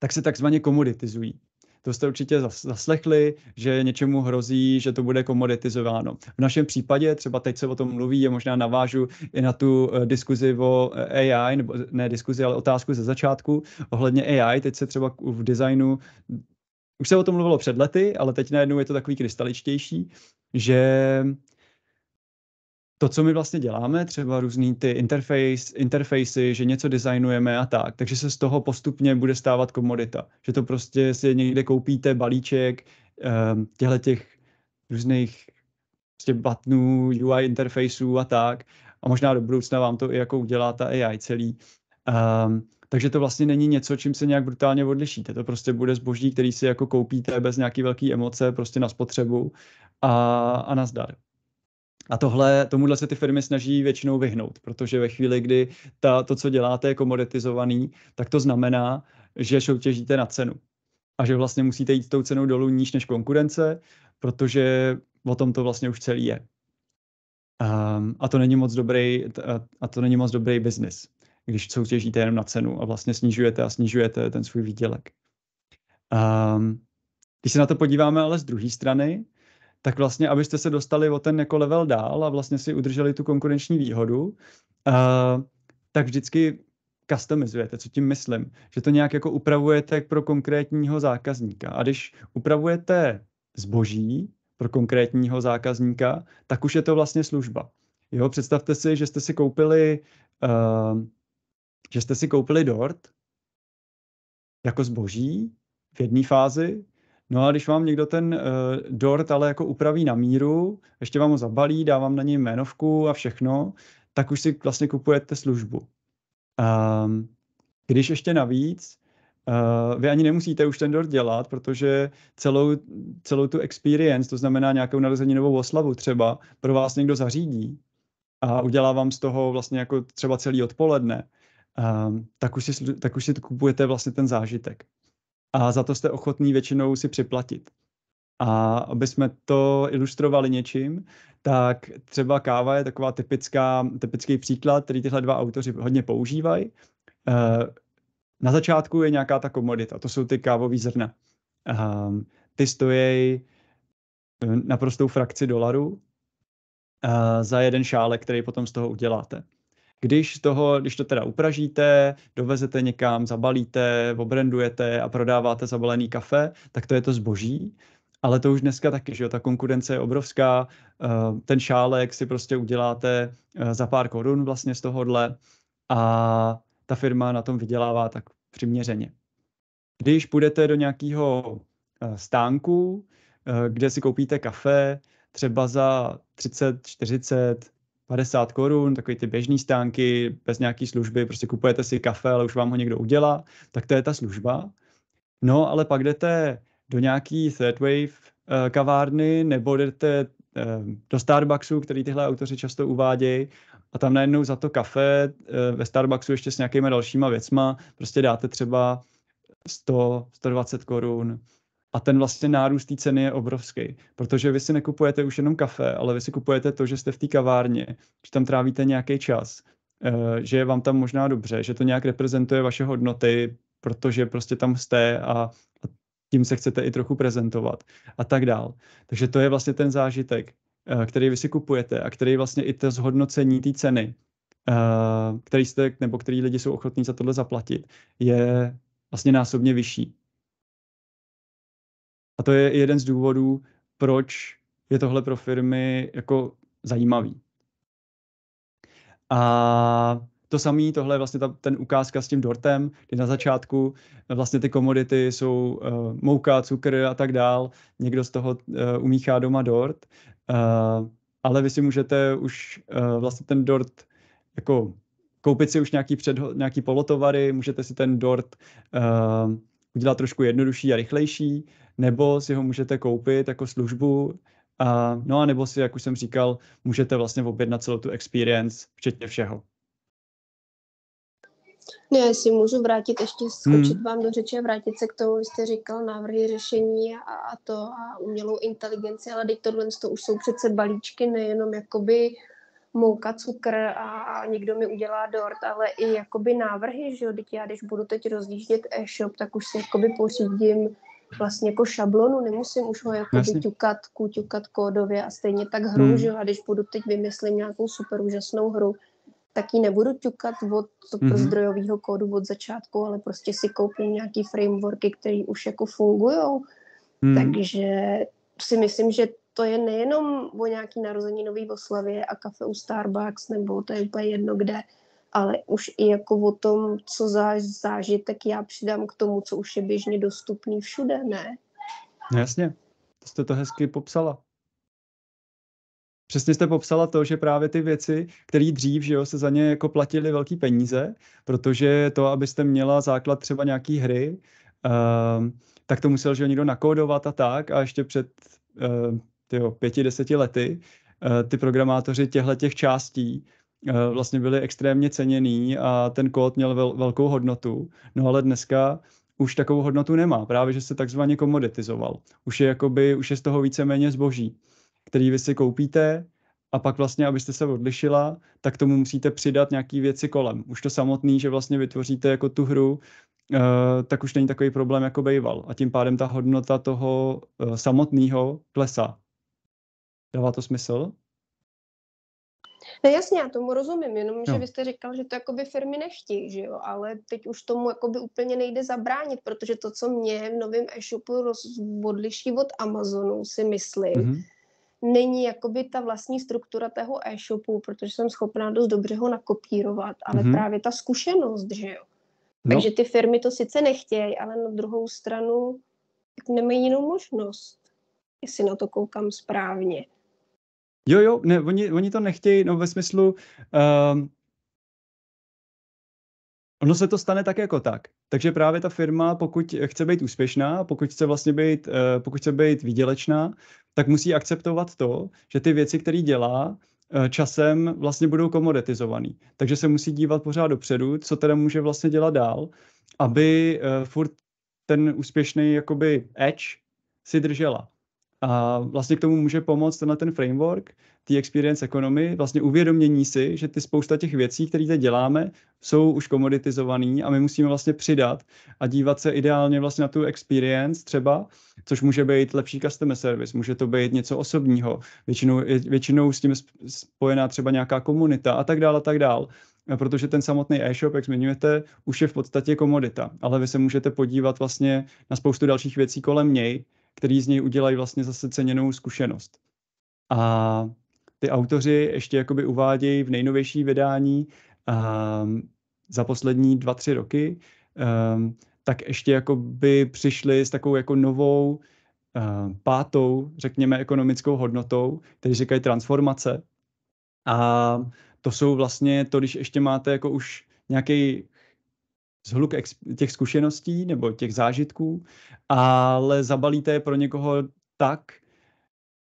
Speaker 1: tak se takzvaně komoditizují to jste určitě zaslechli, že něčemu hrozí, že to bude komoditizováno. V našem případě, třeba teď se o tom mluví, je možná navážu i na tu eh, diskuzi o eh, AI, nebo ne diskuzi, ale otázku ze začátku ohledně AI. Teď se třeba v designu už se o tom mluvilo před lety, ale teď najednou je to takový krystaličtější, že to, co my vlastně děláme, třeba různý ty interface, interfejsy, že něco designujeme a tak, takže se z toho postupně bude stávat komodita. Že to prostě si někde koupíte balíček um, ehm, těchto těch různých prostě buttonů, UI interfejsů a tak. A možná do budoucna vám to i jako udělá ta AI celý. Um, takže to vlastně není něco, čím se nějak brutálně odlišíte. To prostě bude zboží, který si jako koupíte bez nějaký velký emoce, prostě na spotřebu a, a nazdar. A tohle, tomuhle se ty firmy snaží většinou vyhnout, protože ve chvíli, kdy ta, to, co děláte, je komoditizovaný, tak to znamená, že soutěžíte na cenu. A že vlastně musíte jít s tou cenou dolů níž než konkurence, protože o tom to vlastně už celý je. Um, a to není moc dobrý, a to není moc dobrý biznis, když soutěžíte jenom na cenu a vlastně snižujete a snižujete ten svůj výdělek. Um, když se na to podíváme ale z druhé strany, tak vlastně, abyste se dostali o ten jako level dál a vlastně si udrželi tu konkurenční výhodu, uh, tak vždycky customizujete, co tím myslím, že to nějak jako upravujete pro konkrétního zákazníka. A když upravujete zboží pro konkrétního zákazníka, tak už je to vlastně služba. Jo, představte si, že jste si koupili, uh, že jste si koupili dort jako zboží v jedné fázi No a když vám někdo ten uh, dort ale jako upraví na míru, ještě vám ho zabalí, dávám na něj jménovku a všechno, tak už si vlastně kupujete službu. Um, když ještě navíc, Uh, vy ani nemusíte už ten dort dělat, protože celou, celou tu experience, to znamená nějakou narozeninovou oslavu třeba, pro vás někdo zařídí a udělá vám z toho vlastně jako třeba celý odpoledne, um, uh, tak, už si, tak už si kupujete vlastně ten zážitek a za to jste ochotný většinou si připlatit. A aby jsme to ilustrovali něčím, tak třeba káva je taková typická, typický příklad, který tyhle dva autoři hodně používají. Eh, na začátku je nějaká ta komodita, to jsou ty kávový zrna. Ehm, ty stojí eh, naprostou frakci dolarů eh, za jeden šálek, který potom z toho uděláte. Když, toho, když to teda upražíte, dovezete někam, zabalíte, obrendujete a prodáváte zabalený kafe, tak to je to zboží. Ale to už dneska taky, že jo, ta konkurence je obrovská. Eh, ten šálek si prostě uděláte eh, za pár korun vlastně z tohohle a ta firma na tom vydělává tak přiměřeně. Když půjdete do nějakého eh, stánku, kde si koupíte kafe třeba za 30, 40, 50 korun, takový ty běžné stánky, bez nějaký služby, prostě kupujete si kafe, ale už vám ho někdo udělá, tak to je ta služba. No, ale pak jdete do nějaký third wave uh, kavárny, nebo jdete uh, do Starbucksu, který tyhle autoři často uvádějí, a tam najednou za to kafe uh, ve Starbucksu ještě s nějakýma dalšíma věcma prostě dáte třeba 100, 120 korun, a ten vlastně nárůst té ceny je obrovský, protože vy si nekupujete už jenom kafe, ale vy si kupujete to, že jste v té kavárně, že tam trávíte nějaký čas, eh, že je vám tam možná dobře, že to nějak reprezentuje vaše hodnoty, protože prostě tam jste a, tím se chcete i trochu prezentovat a tak dál. Takže to je vlastně ten zážitek, eh, který vy si kupujete a který vlastně i to zhodnocení té ceny, eh, který jste, nebo který lidi jsou ochotní za tohle zaplatit, je vlastně násobně vyšší. A to je jeden z důvodů, proč je tohle pro firmy jako zajímavý. A to samé, tohle je vlastně ta, ten ukázka s tím dortem, kdy na začátku vlastně ty komodity jsou uh, mouka, cukr a tak dál. Někdo z toho uh, umíchá doma dort, uh, ale vy si můžete už uh, vlastně ten dort jako koupit si už nějaký, předho, nějaký polotovary, můžete si ten dort uh, udělat trošku jednodušší a rychlejší nebo si ho můžete koupit jako službu, a, no a nebo si, jak už jsem říkal, můžete vlastně objednat celou tu experience, včetně všeho.
Speaker 3: Ne, si můžu vrátit, ještě skočit hmm. vám do řeče a vrátit se k tomu, jste říkal návrhy řešení a, a to a umělou inteligenci, ale teď tohle to už jsou přece balíčky nejenom jakoby mouka, cukr a, a někdo mi udělá dort, ale i jakoby návrhy, že jo, teď já když budu teď rozjíždět e-shop, tak už si jakoby pořídím vlastně jako šablonu, nemusím už ho jako vyťukat, kuťukat kódově a stejně tak hru, hmm. že a když budu teď vymyslet nějakou super úžasnou hru, tak ji nebudu ťukat od mm-hmm. zdrojového kódu od začátku, ale prostě si koupím nějaký frameworky, které už jako fungují. Mm. Takže si myslím, že to je nejenom o nějaký narození nový oslavě a kafe u Starbucks, nebo to je úplně jedno kde, ale už i jako o tom, co za zážitek já přidám k tomu, co už je běžně dostupný všude, ne?
Speaker 1: No jasně, to jste to hezky popsala. Přesně jste popsala to, že právě ty věci, které dřív že jo, se za ně jako platili velký peníze, protože to, abyste měla základ třeba nějaký hry, uh, tak to musel že někdo nakódovat a tak a ještě před uh, ehm, tyjo, pěti, deseti lety uh, ty programátoři těchto těch částí Eh, vlastně byly extrémně ceněný a ten kód měl vel, velkou hodnotu. No ale dneska už takovou hodnotu nemá, právě že se takzvaně komoditizoval. Už je, jakoby, už je z toho víceméně zboží, který vy si koupíte a pak vlastně, abyste se odlišila, tak tomu musíte přidat nějaký věci kolem. Už to samotný, že vlastně vytvoříte jako tu hru, eh, tak už není takový problém, jako bejval. A tím pádem ta hodnota toho eh, samotného klesá. Dává to smysl?
Speaker 3: No jasně, já tomu rozumím, jenom že no. vy jste říkal, že to jakoby firmy nechtějí, že jo, ale teď už tomu jakoby úplně nejde zabránit, protože to, co mě v novém e-shopu roz, odliší od Amazonu, si myslím, mm-hmm není jakoby ta vlastní struktura tého e-shopu, protože jsem schopná dost dobře ho nakopírovat, ale mm-hmm. právě ta zkušenost, že jo. No. Takže ty firmy to sice nechtějí, ale na druhou stranu nemají jinou možnost, jestli na to koukám správně.
Speaker 1: Jo, jo, ne, oni, oni to nechtějí, no ve smyslu, um, ono se to stane tak jako tak. Takže právě ta firma, pokud chce být úspěšná, pokud chce vlastně být, uh, pokud chce být výdělečná, tak musí akceptovat to, že ty věci, které dělá, eh, časem vlastně budou komoditizovaný. Takže se musí dívat pořád dopředu, co teda může vlastně dělat dál, aby uh, furt ten úspěšný jakoby edge si držela. A vlastně k tomu může pomoct tenhle ten framework, ty experience economy, vlastně uvědomění si, že ty spousta těch věcí, které teď děláme, jsou už komoditizované a my musíme vlastně přidat a dívat se ideálně vlastně na tu experience třeba, což může být lepší customer service, může to být něco osobního, většinou, většinou s tím spojená třeba nějaká komunita a tak dále a tak dále protože ten samotný e-shop, jak zmiňujete, už je v podstatě komodita, ale vy se můžete podívat vlastně na spoustu dalších věcí kolem něj, který z něj udělají vlastně zase ceněnou zkušenost. A ty autoři ještě jakoby uvádějí v nejnovější vydání um, za poslední dva, tři roky, um, tak ještě jakoby přišli s takovou jako novou uh, pátou, řekněme, ekonomickou hodnotou, který říkají transformace. A to jsou vlastně to, když ještě máte jako už nějaký zhluk těch zkušeností nebo těch zážitků, ale zabalíte je pro někoho tak,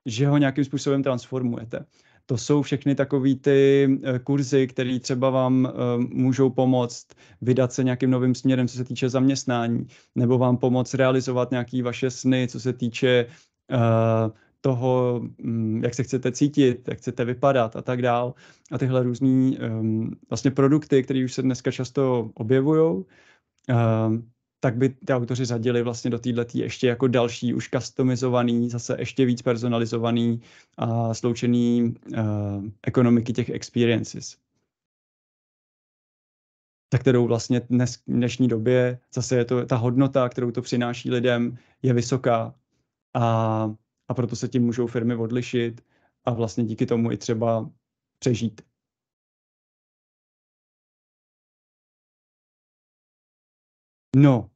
Speaker 1: že ho nějakým způsobem transformujete. To jsou všechny takové ty e, kurzy, které třeba vám e, můžou pomoct vydat se nějakým novým směrem, co se týče zaměstnání, nebo vám pomoct realizovat nějaké vaše sny, co se týče uh, toho, mm, jak se chcete cítit, jak chcete vypadat a tak dál. A tyhle různé um, ehm, vlastně produkty, které už se dneska často objevují, um, ehm, tak by ty autoři zadili vlastně do této ještě jako další, už customizovaný, zase ještě víc personalizovaný a sloučený uh, ekonomiky těch experiences. Tak kterou vlastně dnes, v dnešní době zase je to, ta hodnota, kterou to přináší lidem, je vysoká. A a proto se tím můžou firmy odlišit a vlastně díky tomu i třeba přežít. No,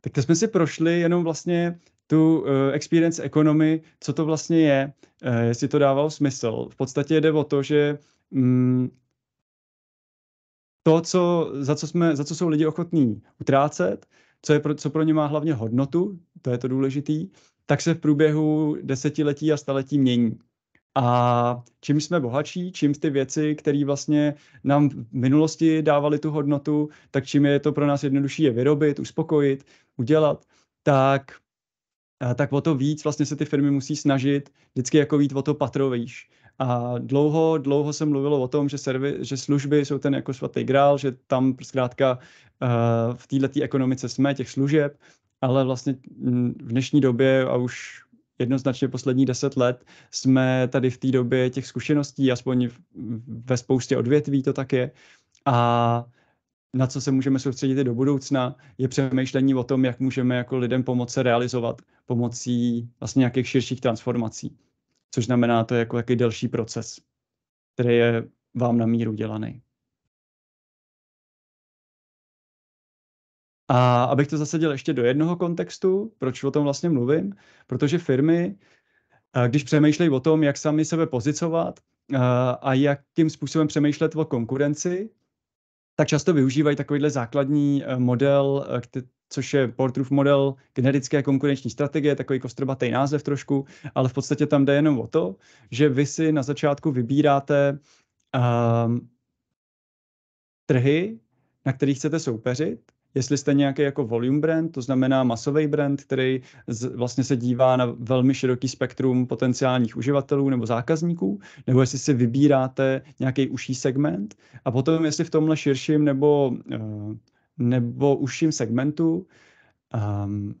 Speaker 1: tak to jsme si prošli jenom vlastně tu uh, experience economy, co to vlastně je, uh, jestli to dávalo smysl. V podstatě jde o to, že um, to, co, za, co jsme, za co jsou lidi ochotní utrácet, co, je pro, co pro ně má hlavně hodnotu, to je to důležitý, tak se v průběhu desetiletí a staletí mění. A čím jsme bohatší, čím ty věci, které vlastně nám v minulosti dávaly tu hodnotu, tak čím je to pro nás jednodušší je vyrobit, uspokojit, udělat, tak, tak o to víc vlastně se ty firmy musí snažit vždycky jako víc o to patrovíš. A dlouho, dlouho se mluvilo o tom, že, servi, že služby jsou ten jako svatý grál, že tam zkrátka uh, v této ekonomice jsme, těch služeb, ale vlastně mm, v dnešní době a už jednoznačně poslední deset let jsme tady v té době těch zkušeností, aspoň ve spoustě odvětví to tak je. A na co se můžeme soustředit i do budoucna, je přemýšlení o tom, jak můžeme jako lidem pomoci realizovat pomocí vlastně nějakých širších transformací. Což znamená, to je jako jaký delší proces, který je vám na míru dělaný. A abych to zasadil ještě do jednoho kontextu, proč o tom vlastně mluvím, protože firmy, eh, když přemýšlejí o tom, jak sami sebe pozicovat eh, a jakým způsobem přemýšlet o konkurenci, tak často využívají takovýhle základní eh, model, což je Portruf model generické konkurenční strategie, takový kostrbatý jako název trošku, ale v podstatě tam jde jenom o to, že vy si na začátku vybíráte um, trhy, na kterých chcete soupeřit jestli jste nějaký jako volume brand, to znamená masový brand, který z, vlastně se dívá na velmi široký spektrum potenciálních uživatelů nebo zákazníků, nebo jestli si vybíráte nějaký užší segment a potom jestli v tomhle širším nebo, eh, nebo užším segmentu um,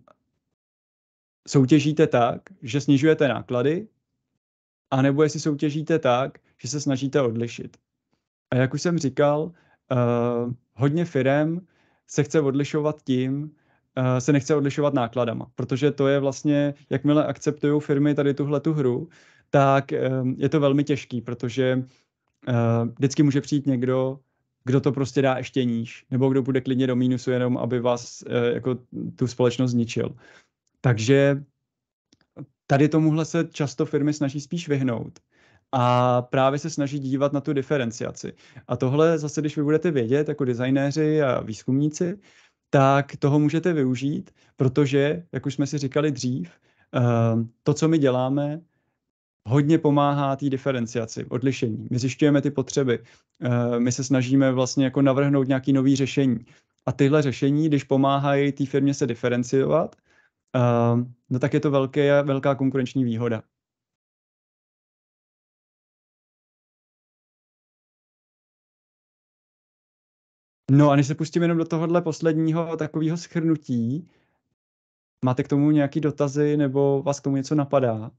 Speaker 1: soutěžíte tak, že snižujete náklady, a nebo jestli soutěžíte tak, že se snažíte odlišit. A jak už jsem říkal, uh, hodně firem se chce odlišovat tím, eh, se nechce odlišovat nákladama, protože to je vlastně, jakmile akceptují firmy tady tuhle tu hru, tak eh, je to velmi těžký, protože eh, vždycky může přijít někdo, kdo to prostě dá ještě níž, nebo kdo bude klidně do mínusu jenom, aby vás jako tu společnost zničil. Takže tady tomuhle se často firmy snaží spíš vyhnout a právě se snaží dívat na tu diferenciaci. A tohle zase, když vy budete vědět jako designéři a výzkumníci, tak toho můžete využít, protože, jak už jsme si říkali dřív, ehm, to, co my děláme, hodně pomáhá té diferenciaci, odlišení. My zjišťujeme ty potřeby, ehm, my se snažíme vlastně jako navrhnout nějaké nové řešení. A tyhle řešení, když pomáhají té firmě se diferenciovat, ehm, no tak je to velké, velká konkurenční výhoda. No a než se pustím jenom do tohohle posledního takového schrnutí, máte k tomu nějaký dotazy nebo vás k tomu něco napadá?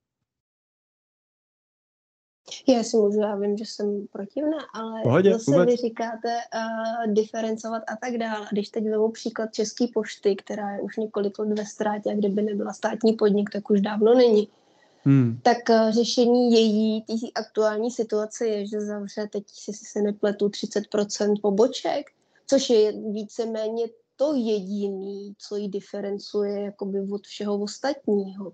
Speaker 3: Já si můžu, já vím, že jsem protivná, ale Pohodě, zase vůbec. vy říkáte uh, diferencovat a tak dále. Když teď vezmu příklad České pošty, která je už několik let ve ztrátě a kdyby nebyla státní podnik, tak už dávno není. Hmm. Tak uh, řešení její aktuální situace je, že zavře teď, si se nepletu, 30% poboček což je víceméně to jediný, co ji diferencuje jakoby od všeho ostatního.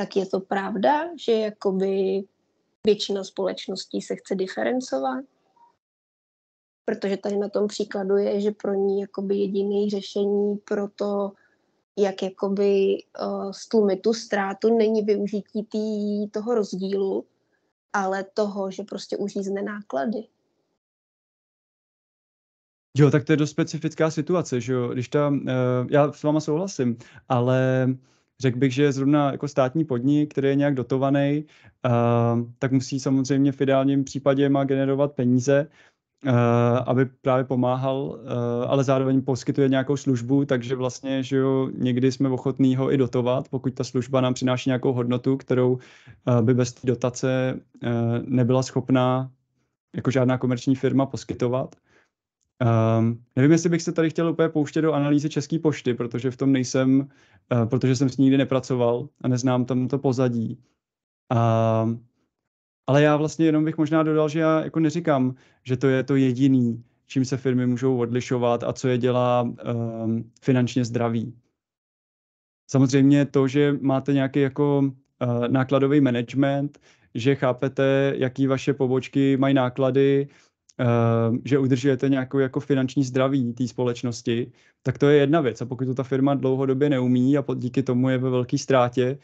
Speaker 3: Tak je to pravda, že jakoby většina společností se chce diferencovat? Protože tady na tom příkladu je, že pro ní jakoby jediný řešení pro to, jak jakoby uh, stlumit tu ztrátu, není využití tý, toho rozdílu, ale toho, že prostě užízne náklady.
Speaker 1: Jo, tak to je dost specifická situace, že jo, když tam, eh, já s váma souhlasím, ale řekl bych, že zrovna jako státní podnik, který je nějak dotovaný, eh, tak musí samozřejmě v ideálním případě má generovat peníze, uh, aby právě pomáhal, uh, ale zároveň poskytuje nějakou službu, takže vlastně, že jo, někdy jsme ochotní ho i dotovat, pokud ta služba nám přináší nějakou hodnotu, kterou uh, by bez té dotace uh, nebyla schopná jako žádná komerční firma poskytovat. Um, nevím, jestli bych se tady chtěl úplně pouštět do analýzy České pošty, protože v tom nejsem, uh, protože jsem s ní nikdy nepracoval a neznám tam to pozadí. Uh, ale já vlastně jenom bych možná dodal, že já jako neříkám, že to je to jediný, čím se firmy můžou odlišovat a co je dělá um, finančně zdraví. Samozřejmě to, že máte nějaký jako uh, nákladový management, že chápete, jaký vaše pobočky mají náklady, Ehm, že udržujete nějakou jako finanční zdraví té společnosti, tak to je jedna věc. A pokud to ta firma dlouhodobě neumí a díky tomu je ve velké ztrátě,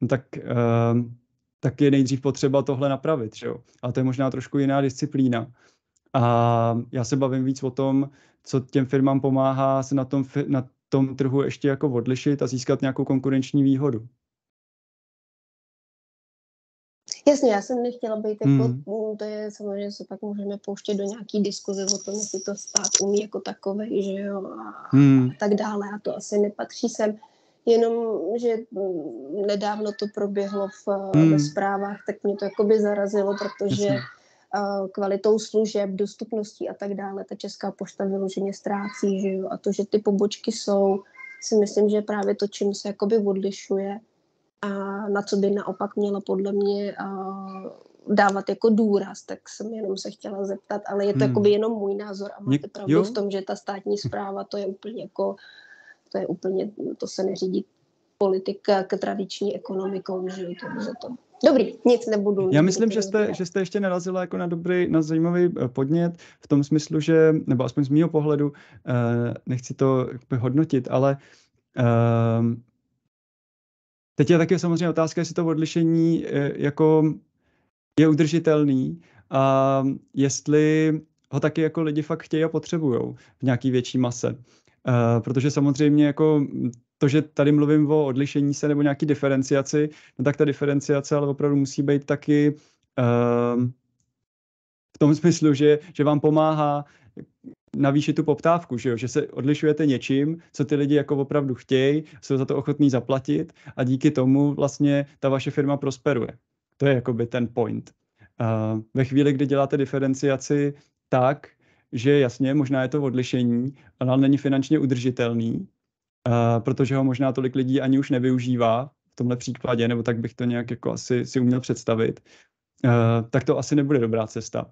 Speaker 1: no tak, ehm, tak je nejdřív potřeba tohle napravit. Že jo? A to je možná trošku jiná disciplína. A já se bavím víc o tom, co těm firmám pomáhá se na tom, na tom trhu ještě jako odlišit a získat nějakou konkurenční výhodu.
Speaker 3: Jasně, já jsem nechtěla být, jako, hmm. Mm, to je samozřejmě, se pak můžeme pouštět do nějaký diskuze o tom, jestli to stát umí jako takové, že jo, a, hmm. a tak dále. A to asi nepatří sem. Jenom, že mm, nedávno to proběhlo v, eh, hmm. zprávách, tak mě to jakoby zarazilo, protože Jasně eh, kvalitou služeb, dostupností a tak dále, ta česká pošta vyloženě ztrácí, že jo? a to, že ty pobočky jsou, si myslím, že právě to, čím se jakoby odlišuje a na co by naopak měla podle mě eh, dávat jako důraz, tak jsem jenom se chtěla zeptat, ale je to hmm. jakoby jenom můj názor a máte pravdu jo? v tom, že ta státní zpráva to je úplně jako, to je úplně, to se neřídí politika k tradiční ekonomikou, že to, to Dobrý, nic nebudu. Já myslím, že jste, že
Speaker 1: jste ještě narazila jako na dobrý, na zajímavý eh, podnět v tom smyslu, že, nebo aspoň z mého pohledu, eh, nechci to hodnotit, ale ehm, Teď je také samozřejmě otázka, jestli to odlišení eh, jako je udržitelný a jestli ho taky jako lidi fakt chtějí a potřebují v nějaký větší mase. Eh, protože samozřejmě jako to, že tady mluvím o odlišení se nebo nějaký diferenciaci, no tak ta diferenciace ale opravdu musí být taky eh, v tom smyslu, že, že vám pomáhá navýšit tu poptávku, že, jo? že se odlišujete něčím, co ty lidi jako opravdu chtějí, jsou za to ochotní zaplatit a díky tomu vlastně ta vaše firma prosperuje. To je jakoby ten point. Uh, ve chvíli, kdy děláte diferenciaci tak, že jasně, možná je to odlišení, ale není finančně udržitelný, uh, protože ho možná tolik lidí ani už nevyužívá v tomhle příkladě, nebo tak bych to nějak jako asi si uměl představit, uh, tak to asi nebude dobrá cesta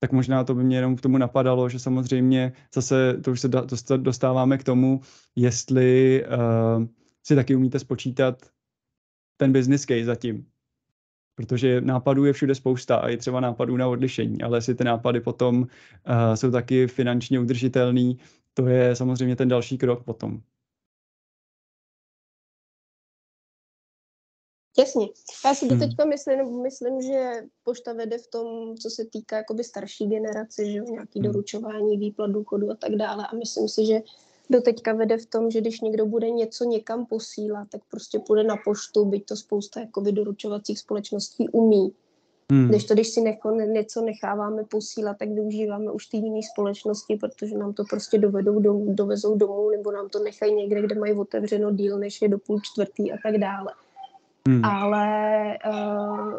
Speaker 1: tak možná to by mě jenom k tomu napadalo, že samozřejmě zase to už se dostáváme k tomu, jestli uh, si taky umíte spočítat ten business case zatím. Protože nápadů je všude spousta a je třeba nápadů na odlišení, ale jestli ty nápady potom uh, jsou taky finančně udržitelný, to je samozřejmě ten další krok potom.
Speaker 2: Jasně. Já si hmm. teďka myslím, myslím, že pošta vede v tom, co se týká
Speaker 3: jakoby starší generace, že jo, nějaký hmm. doručování, výplat důchodu a tak dále. A myslím si, že do teďka vede v tom, že když někdo bude něco někam posílat, tak prostě půjde na poštu, byť to spousta jakoby doručovacích společností umí. Hmm. Když to, když si necho, něco necháváme posílat, tak využíváme už ty jiné společnosti, protože nám to prostě dovedou domů, dovezou domů, nebo nám to nechají někde, kde mají otevřeno díl, než je do půl čtvrtý a tak dále. Hmm. Ale uh,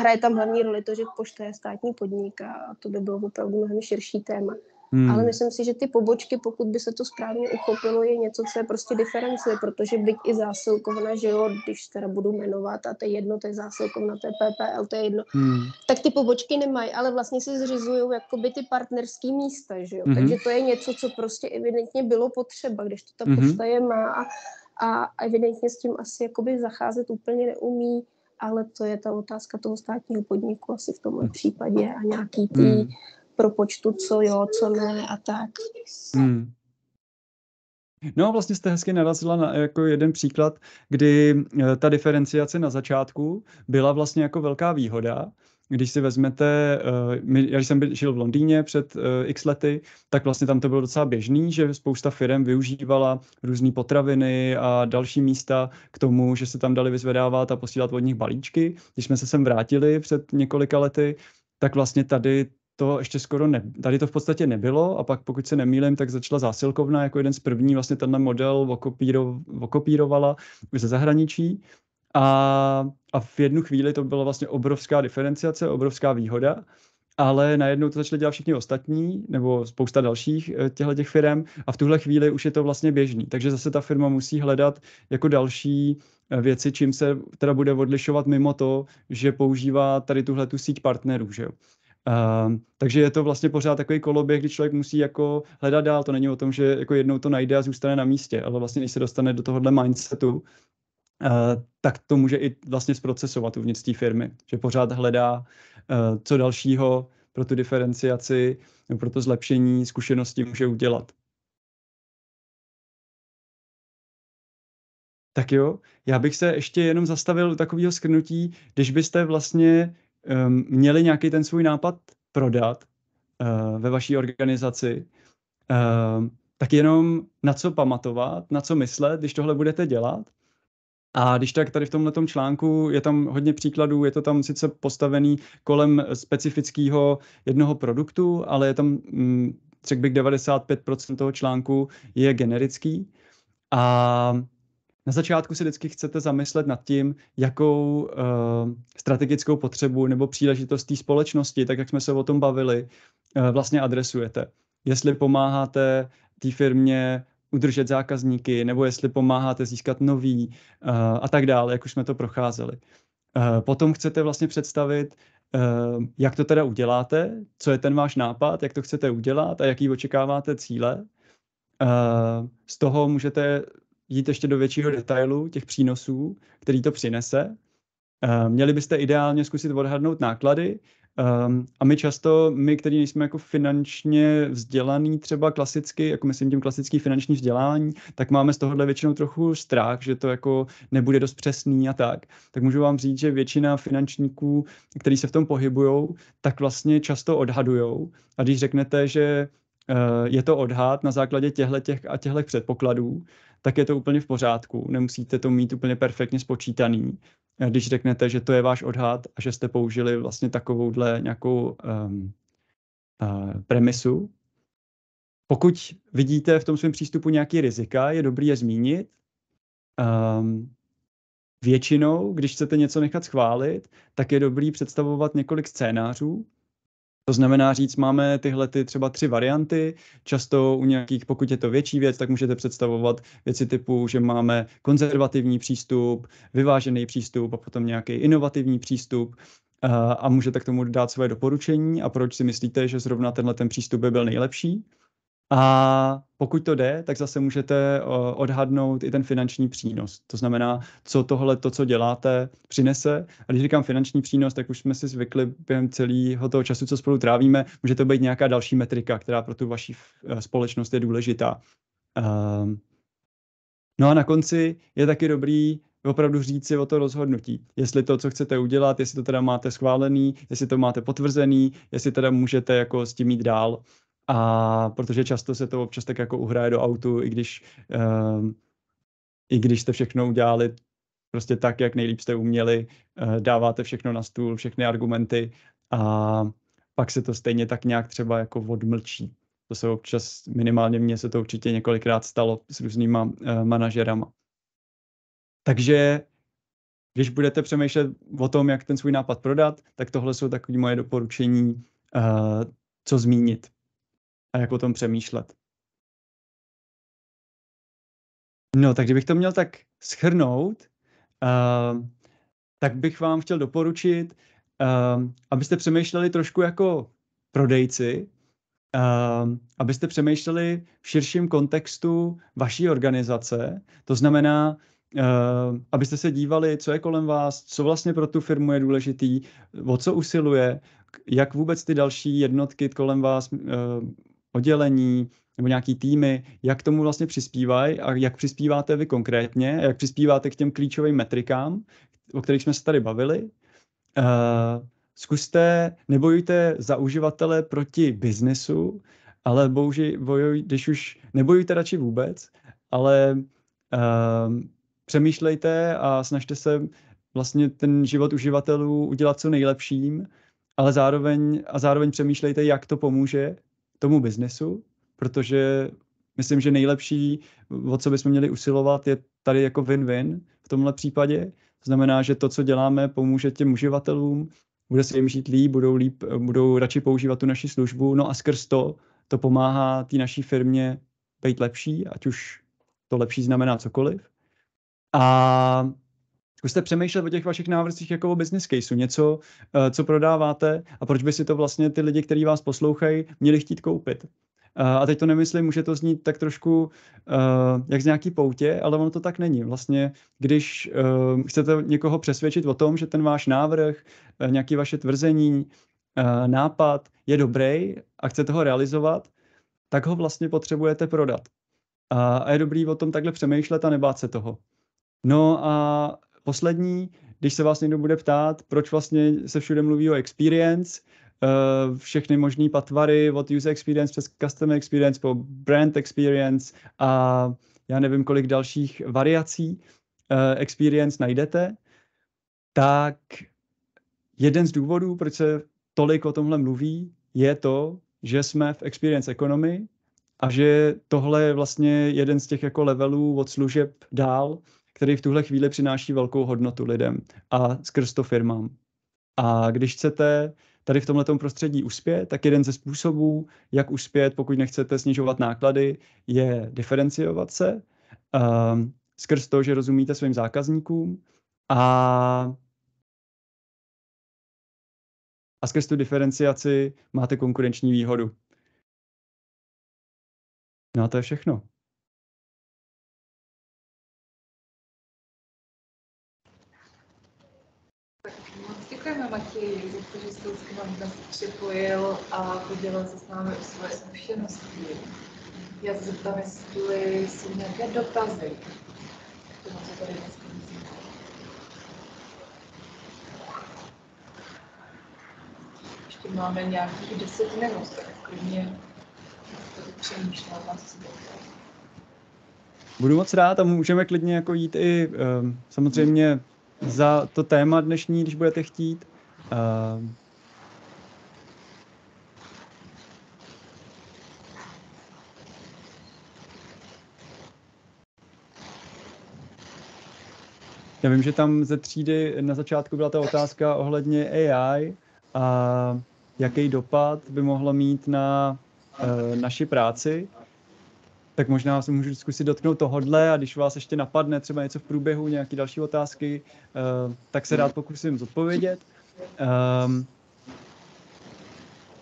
Speaker 3: hraje tam hlavní roli to, že pošta je státní podnik a to by bylo opravdu mnohem širší téma. Hmm. Ale myslím si, že ty pobočky, pokud by se to správně uchopilo, je něco, co je prostě diferencuje, protože byť i zásilkovna, že jo, když teda budu jmenovat, a to je jedno, to je zásilkovna, to je PPL, to je jedno, hmm. tak ty pobočky nemají, ale vlastně si zřizují jakoby ty partnerské místa, že jo. Hmm. Takže mhm. to je něco, co prostě evidentně bylo potřeba, když to ta hmm. pošta je má a a evidentně s tím asi jakoby zacházet úplně neumí, ale to je ta otázka toho státního podniku asi v tomhle hmm. případě a nějaký ty hmm. propočtu, co jo, co ne a tak.
Speaker 1: Hmm. No a vlastně jste hezky narazila na jako jeden příklad, kdy eh, ta diferenciace na začátku byla vlastně jako velká výhoda, když si vezmete, eh, my, já když jsem žil v Londýně před eh, x lety, tak vlastně tam to bylo docela běžný, že spousta firm využívala různé potraviny a další místa k tomu, že se tam dali vyzvedávat a posílat od nich balíčky. Když jsme se sem vrátili před několika lety, tak vlastně tady to ještě skoro ne, tady to v podstatě nebylo a pak pokud se nemýlím, tak začala zásilkovna jako jeden z první vlastně tenhle model okopírov, okopírovala ze zahraničí a, a v jednu chvíli to byla vlastně obrovská diferenciace, obrovská výhoda, ale najednou to začaly dělat všichni ostatní, nebo spousta dalších eh, těchto těch firm a v tuhle chvíli už je to vlastně běžný. Takže zase ta firma musí hledat jako další eh, věci, čím se teda bude odlišovat mimo to, že používá tady tuhle tu síť partnerů, že jo. Uh, takže je to vlastně pořád takový koloběh, kdy člověk musí jako hledat dál. To není o tom, že jako jednou to najde a zůstane na místě, ale vlastně, když se dostane do tohohle mindsetu, Eh, tak to může i vlastně zprocesovat uvnitř té firmy, že pořád hledá eh, co dalšího pro tu diferenciaci, pro to zlepšení zkušenosti může udělat. Tak jo, já bych se ještě jenom zastavil u takového skrnutí, když byste vlastně um, měli nějaký ten svůj nápad prodat uh, ve vaší organizaci, uh, tak jenom na co pamatovat, na co myslet, když tohle budete dělat a když tak tady v tomhle článku je tam hodně příkladů, je to tam sice postavený kolem specifického jednoho produktu, ale je tam, mm, řekl bych, 95% toho článku je generický. A na začátku si vždycky chcete zamyslet nad tím, jakou uh, strategickou potřebu nebo příležitost té společnosti, tak jak jsme se o tom bavili, uh, vlastně adresujete. Jestli pomáháte té firmě udržet zákazníky, nebo jestli pomáháte získat nový eh, a tak dále, jak už jsme to procházeli. Eh, potom chcete vlastně představit, eh, jak to teda uděláte, co je ten váš nápad, jak to chcete udělat a jaký očekáváte cíle. z toho můžete jít ještě do většího detailu těch přínosů, který to přinese. Měli byste ideálně zkusit odhadnout náklady, Um, a my často, my, kteří nejsme jako finančně vzdělaný třeba klasicky, jako myslím tím klasický finanční vzdělání, tak máme z tohohle většinou trochu strach, že to jako nebude dost přesný a tak. Tak můžu vám říct, že většina finančníků, kteří se v tom pohybují, tak vlastně často odhadujou. A když řeknete, že Eh, je to odhad na základě těchto těch a těchto předpokladů, tak je to úplně v pořádku. Nemusíte to mít úplně perfektně spočítaný, když řeknete, že to je váš odhad a že jste použili vlastně takovouhle nějakou um, uh, premisu. Pokud vidíte v tom svém přístupu nějaký rizika, je dobrý je zmínit. Um, většinou, když chcete něco nechat schválit, tak je dobrý představovat několik scénářů, to znamená říct, máme tyhle ty třeba tři varianty, často u nějakých, pokud je to větší věc, tak můžete představovat věci typu, že máme konzervativní přístup, vyvážený přístup a potom nějaký inovativní přístup eh, a můžete k tomu dát své doporučení a proč si myslíte, že zrovna tenhle ten přístup by byl nejlepší. A pokud to jde, tak zase můžete odhadnout i ten finanční přínos. To znamená, co tohle, to, co děláte, přinese. A když říkám finanční přínos, tak už jsme si zvykli během celého toho času, co spolu trávíme, může to být nějaká další metrika, která pro tu vaši e, společnost je důležitá. Ehm, no a na konci je taky dobrý opravdu říct si o to rozhodnutí. Jestli to, co chcete udělat, jestli to teda máte schválený, jestli to máte potvrzený, jestli teda můžete jako s tím jít dál. A protože často se to občas tak jako uhraje do autu, i když, uh, i když jste všechno udělali prostě tak, jak nejlíp jste uměli, uh, dáváte všechno na stůl, všechny argumenty a pak se to stejně tak nějak třeba jako odmlčí. To se občas, minimálně mně se to určitě několikrát stalo s různýma uh, manažerama. Takže když budete přemýšlet o tom, jak ten svůj nápad prodat, tak tohle jsou takové moje doporučení, uh, co zmínit a jak o tom přemýšlet. No, tak kdybych to měl tak schrnout, uh, eh, tak bych vám chtěl doporučit, uh, abyste přemýšleli trošku jako prodejci, uh, abyste přemýšleli v širším kontextu vaší organizace. To znamená, Uh, abyste se dívali, co je kolem vás, co vlastně pro tu firmu je důležitý, o co usiluje, jak vůbec ty další jednotky kolem vás uh, oddělení nebo nějaký týmy, jak tomu vlastně přispívají a jak přispíváte vy konkrétně, jak přispíváte k těm klíčovým metrikám, o kterých jsme se tady bavili. Uh, zkuste, nebojujte za uživatele proti biznesu, ale bohuži, bojuj, když už nebojujte radši vůbec, ale uh, přemýšlejte a snažte se vlastně ten život uživatelů udělat co nejlepším, ale zároveň, a zároveň přemýšlejte, jak to pomůže tomu biznesu, protože myslím, že nejlepší, o co bychom měli usilovat, je tady jako win-win v tomhle případě. To znamená, že to, co děláme, pomůže těm uživatelům, bude se jim žít líp, budou, líp, budou radši používat tu naši službu, no a skrz to, to pomáhá té naší firmě být lepší, ať už to lepší znamená cokoliv. A Zkuste přemýšlet o těch vašich návrzích, jako o business caseu, něco, eh, co prodáváte a proč by si to vlastně ty lidi, kteří vás poslouchají, měli chtít koupit. Eh, a teď to nemyslím, může to znít tak trošku eh, jak z nějaký poutě, ale ono to tak není. Vlastně, když chcete někoho přesvědčit o tom, že ten váš návrh, nějaký nějaké vaše tvrzení, nápad je dobrý a chcete ho realizovat, tak ho vlastně potřebujete prodat. A, a je dobrý o tom takhle přemýšlet a nebát se toho. No a Poslední, když se vás někdo bude ptát, proč vlastně se všude mluví o experience, eh, všechny možné patvary od user experience přes custom experience po brand experience a já nevím, kolik dalších variací eh, experience najdete, tak jeden z důvodů, proč se tolik o tomhle mluví, je to, že jsme v experience economy a že tohle je vlastně jeden z těch jako levelů od služeb dál, který v tuhle chvíli přináší velkou hodnotu lidem a skrz to firmám. A když chcete tady v tomto prostředí uspět, tak jeden ze způsobů, jak uspět, pokud nechcete snižovat náklady, je diferenciovat se um, skrz to, že rozumíte svým zákazníkům a a skrz tu diferenciaci
Speaker 2: máte konkurenční výhodu. No a to je všechno. tam připojil a podělil se s námi o své zkušenosti. Já se zeptám,
Speaker 3: jestli jsou nějaké dotazy
Speaker 2: k tomu, co tady dneska
Speaker 3: Ještě máme
Speaker 1: nějakých 10 minut, tak klidně to přemýšlám na sebe. Budu moc rád a můžeme klidně jako jít i ehm, samozřejmě za to téma dnešní, když budete chtít. Ehm, Já vím, že tam ze třídy na začátku byla ta otázka ohledně AI a jaký dopad by mohlo mít na uh, naši práci. Tak možná se můžu zkusit dotknout tohodle a když vás ještě napadne třeba něco v průběhu, nějaké další otázky, uh, tak se rád pokusím zodpovědět. Um,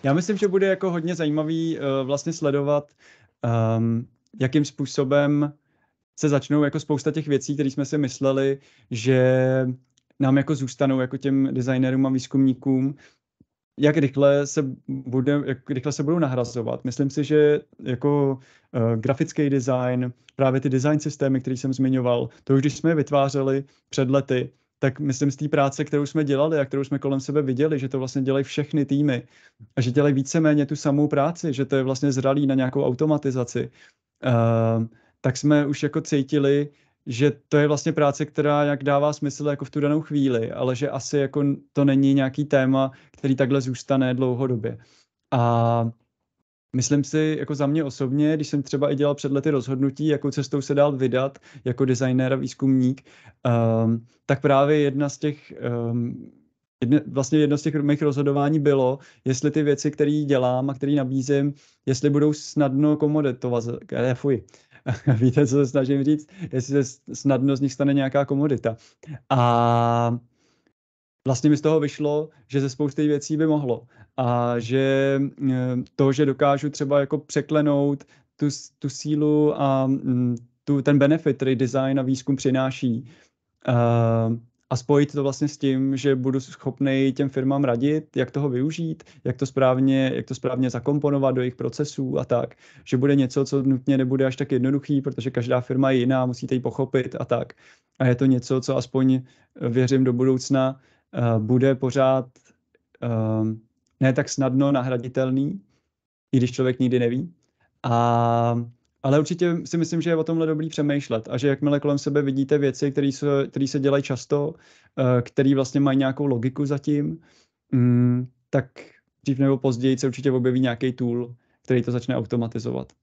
Speaker 1: já myslím, že bude jako hodně zajímavý uh, vlastně sledovat, um, jakým způsobem se začnou jako spousta těch věcí, které jsme si mysleli, že nám jako zůstanou jako těm designérům a výzkumníkům, jak rychle se, bude, jak rychle se budou nahrazovat. Myslím si, že jako uh, grafický design, právě ty design systémy, který jsem zmiňoval, to už když jsme je vytvářeli před lety, tak myslím z té práce, kterou jsme dělali a kterou jsme kolem sebe viděli, že to vlastně dělají všechny týmy a že dělají víceméně tu samou práci, že to je vlastně zralý na nějakou automatizaci. Uh, tak jsme už jako cítili, že to je vlastně práce, která jak dává smysl jako v tu danou chvíli, ale že asi jako to není nějaký téma, který takhle zůstane dlouhodobě. A Myslím si, jako za mě osobně, když jsem třeba i dělal před lety rozhodnutí, jakou cestou se dál vydat jako designér a výzkumník, um, tak právě jedna z těch, um, jedne, vlastně jedno z těch mých rozhodování bylo, jestli ty věci, které dělám a které nabízím, jestli budou snadno komoditovat, eh, fuj, *laughs* Víte, co se snažím říct? Jestli se snadno z nich stane nějaká komodita. A vlastně mi z toho vyšlo, že ze spousty věcí by mohlo. A že eh, to, že dokážu třeba jako překlenout tu, tu sílu a mm, tu, ten benefit, který design a výzkum přináší, uh, a spojit to vlastně s tím, že budu schopný těm firmám radit, jak toho využít, jak to správně, jak to správně zakomponovat do jejich procesů a tak, že bude něco, co nutně nebude až tak jednoduchý, protože každá firma je jiná, musíte ji pochopit a tak. A je to něco, co aspoň eh, věřím do budoucna eh, bude pořád ehm, ne tak snadno nahraditelný, i když člověk nikdy neví. A ale určitě si myslím, že je o tomhle dobrý přemýšlet a že jakmile kolem sebe vidíte věci, které se, se dělají často, eh, které vlastně mají nějakou logiku zatím, mm, tak dřív nebo později se určitě objeví nějaký tool, který to začne automatizovat.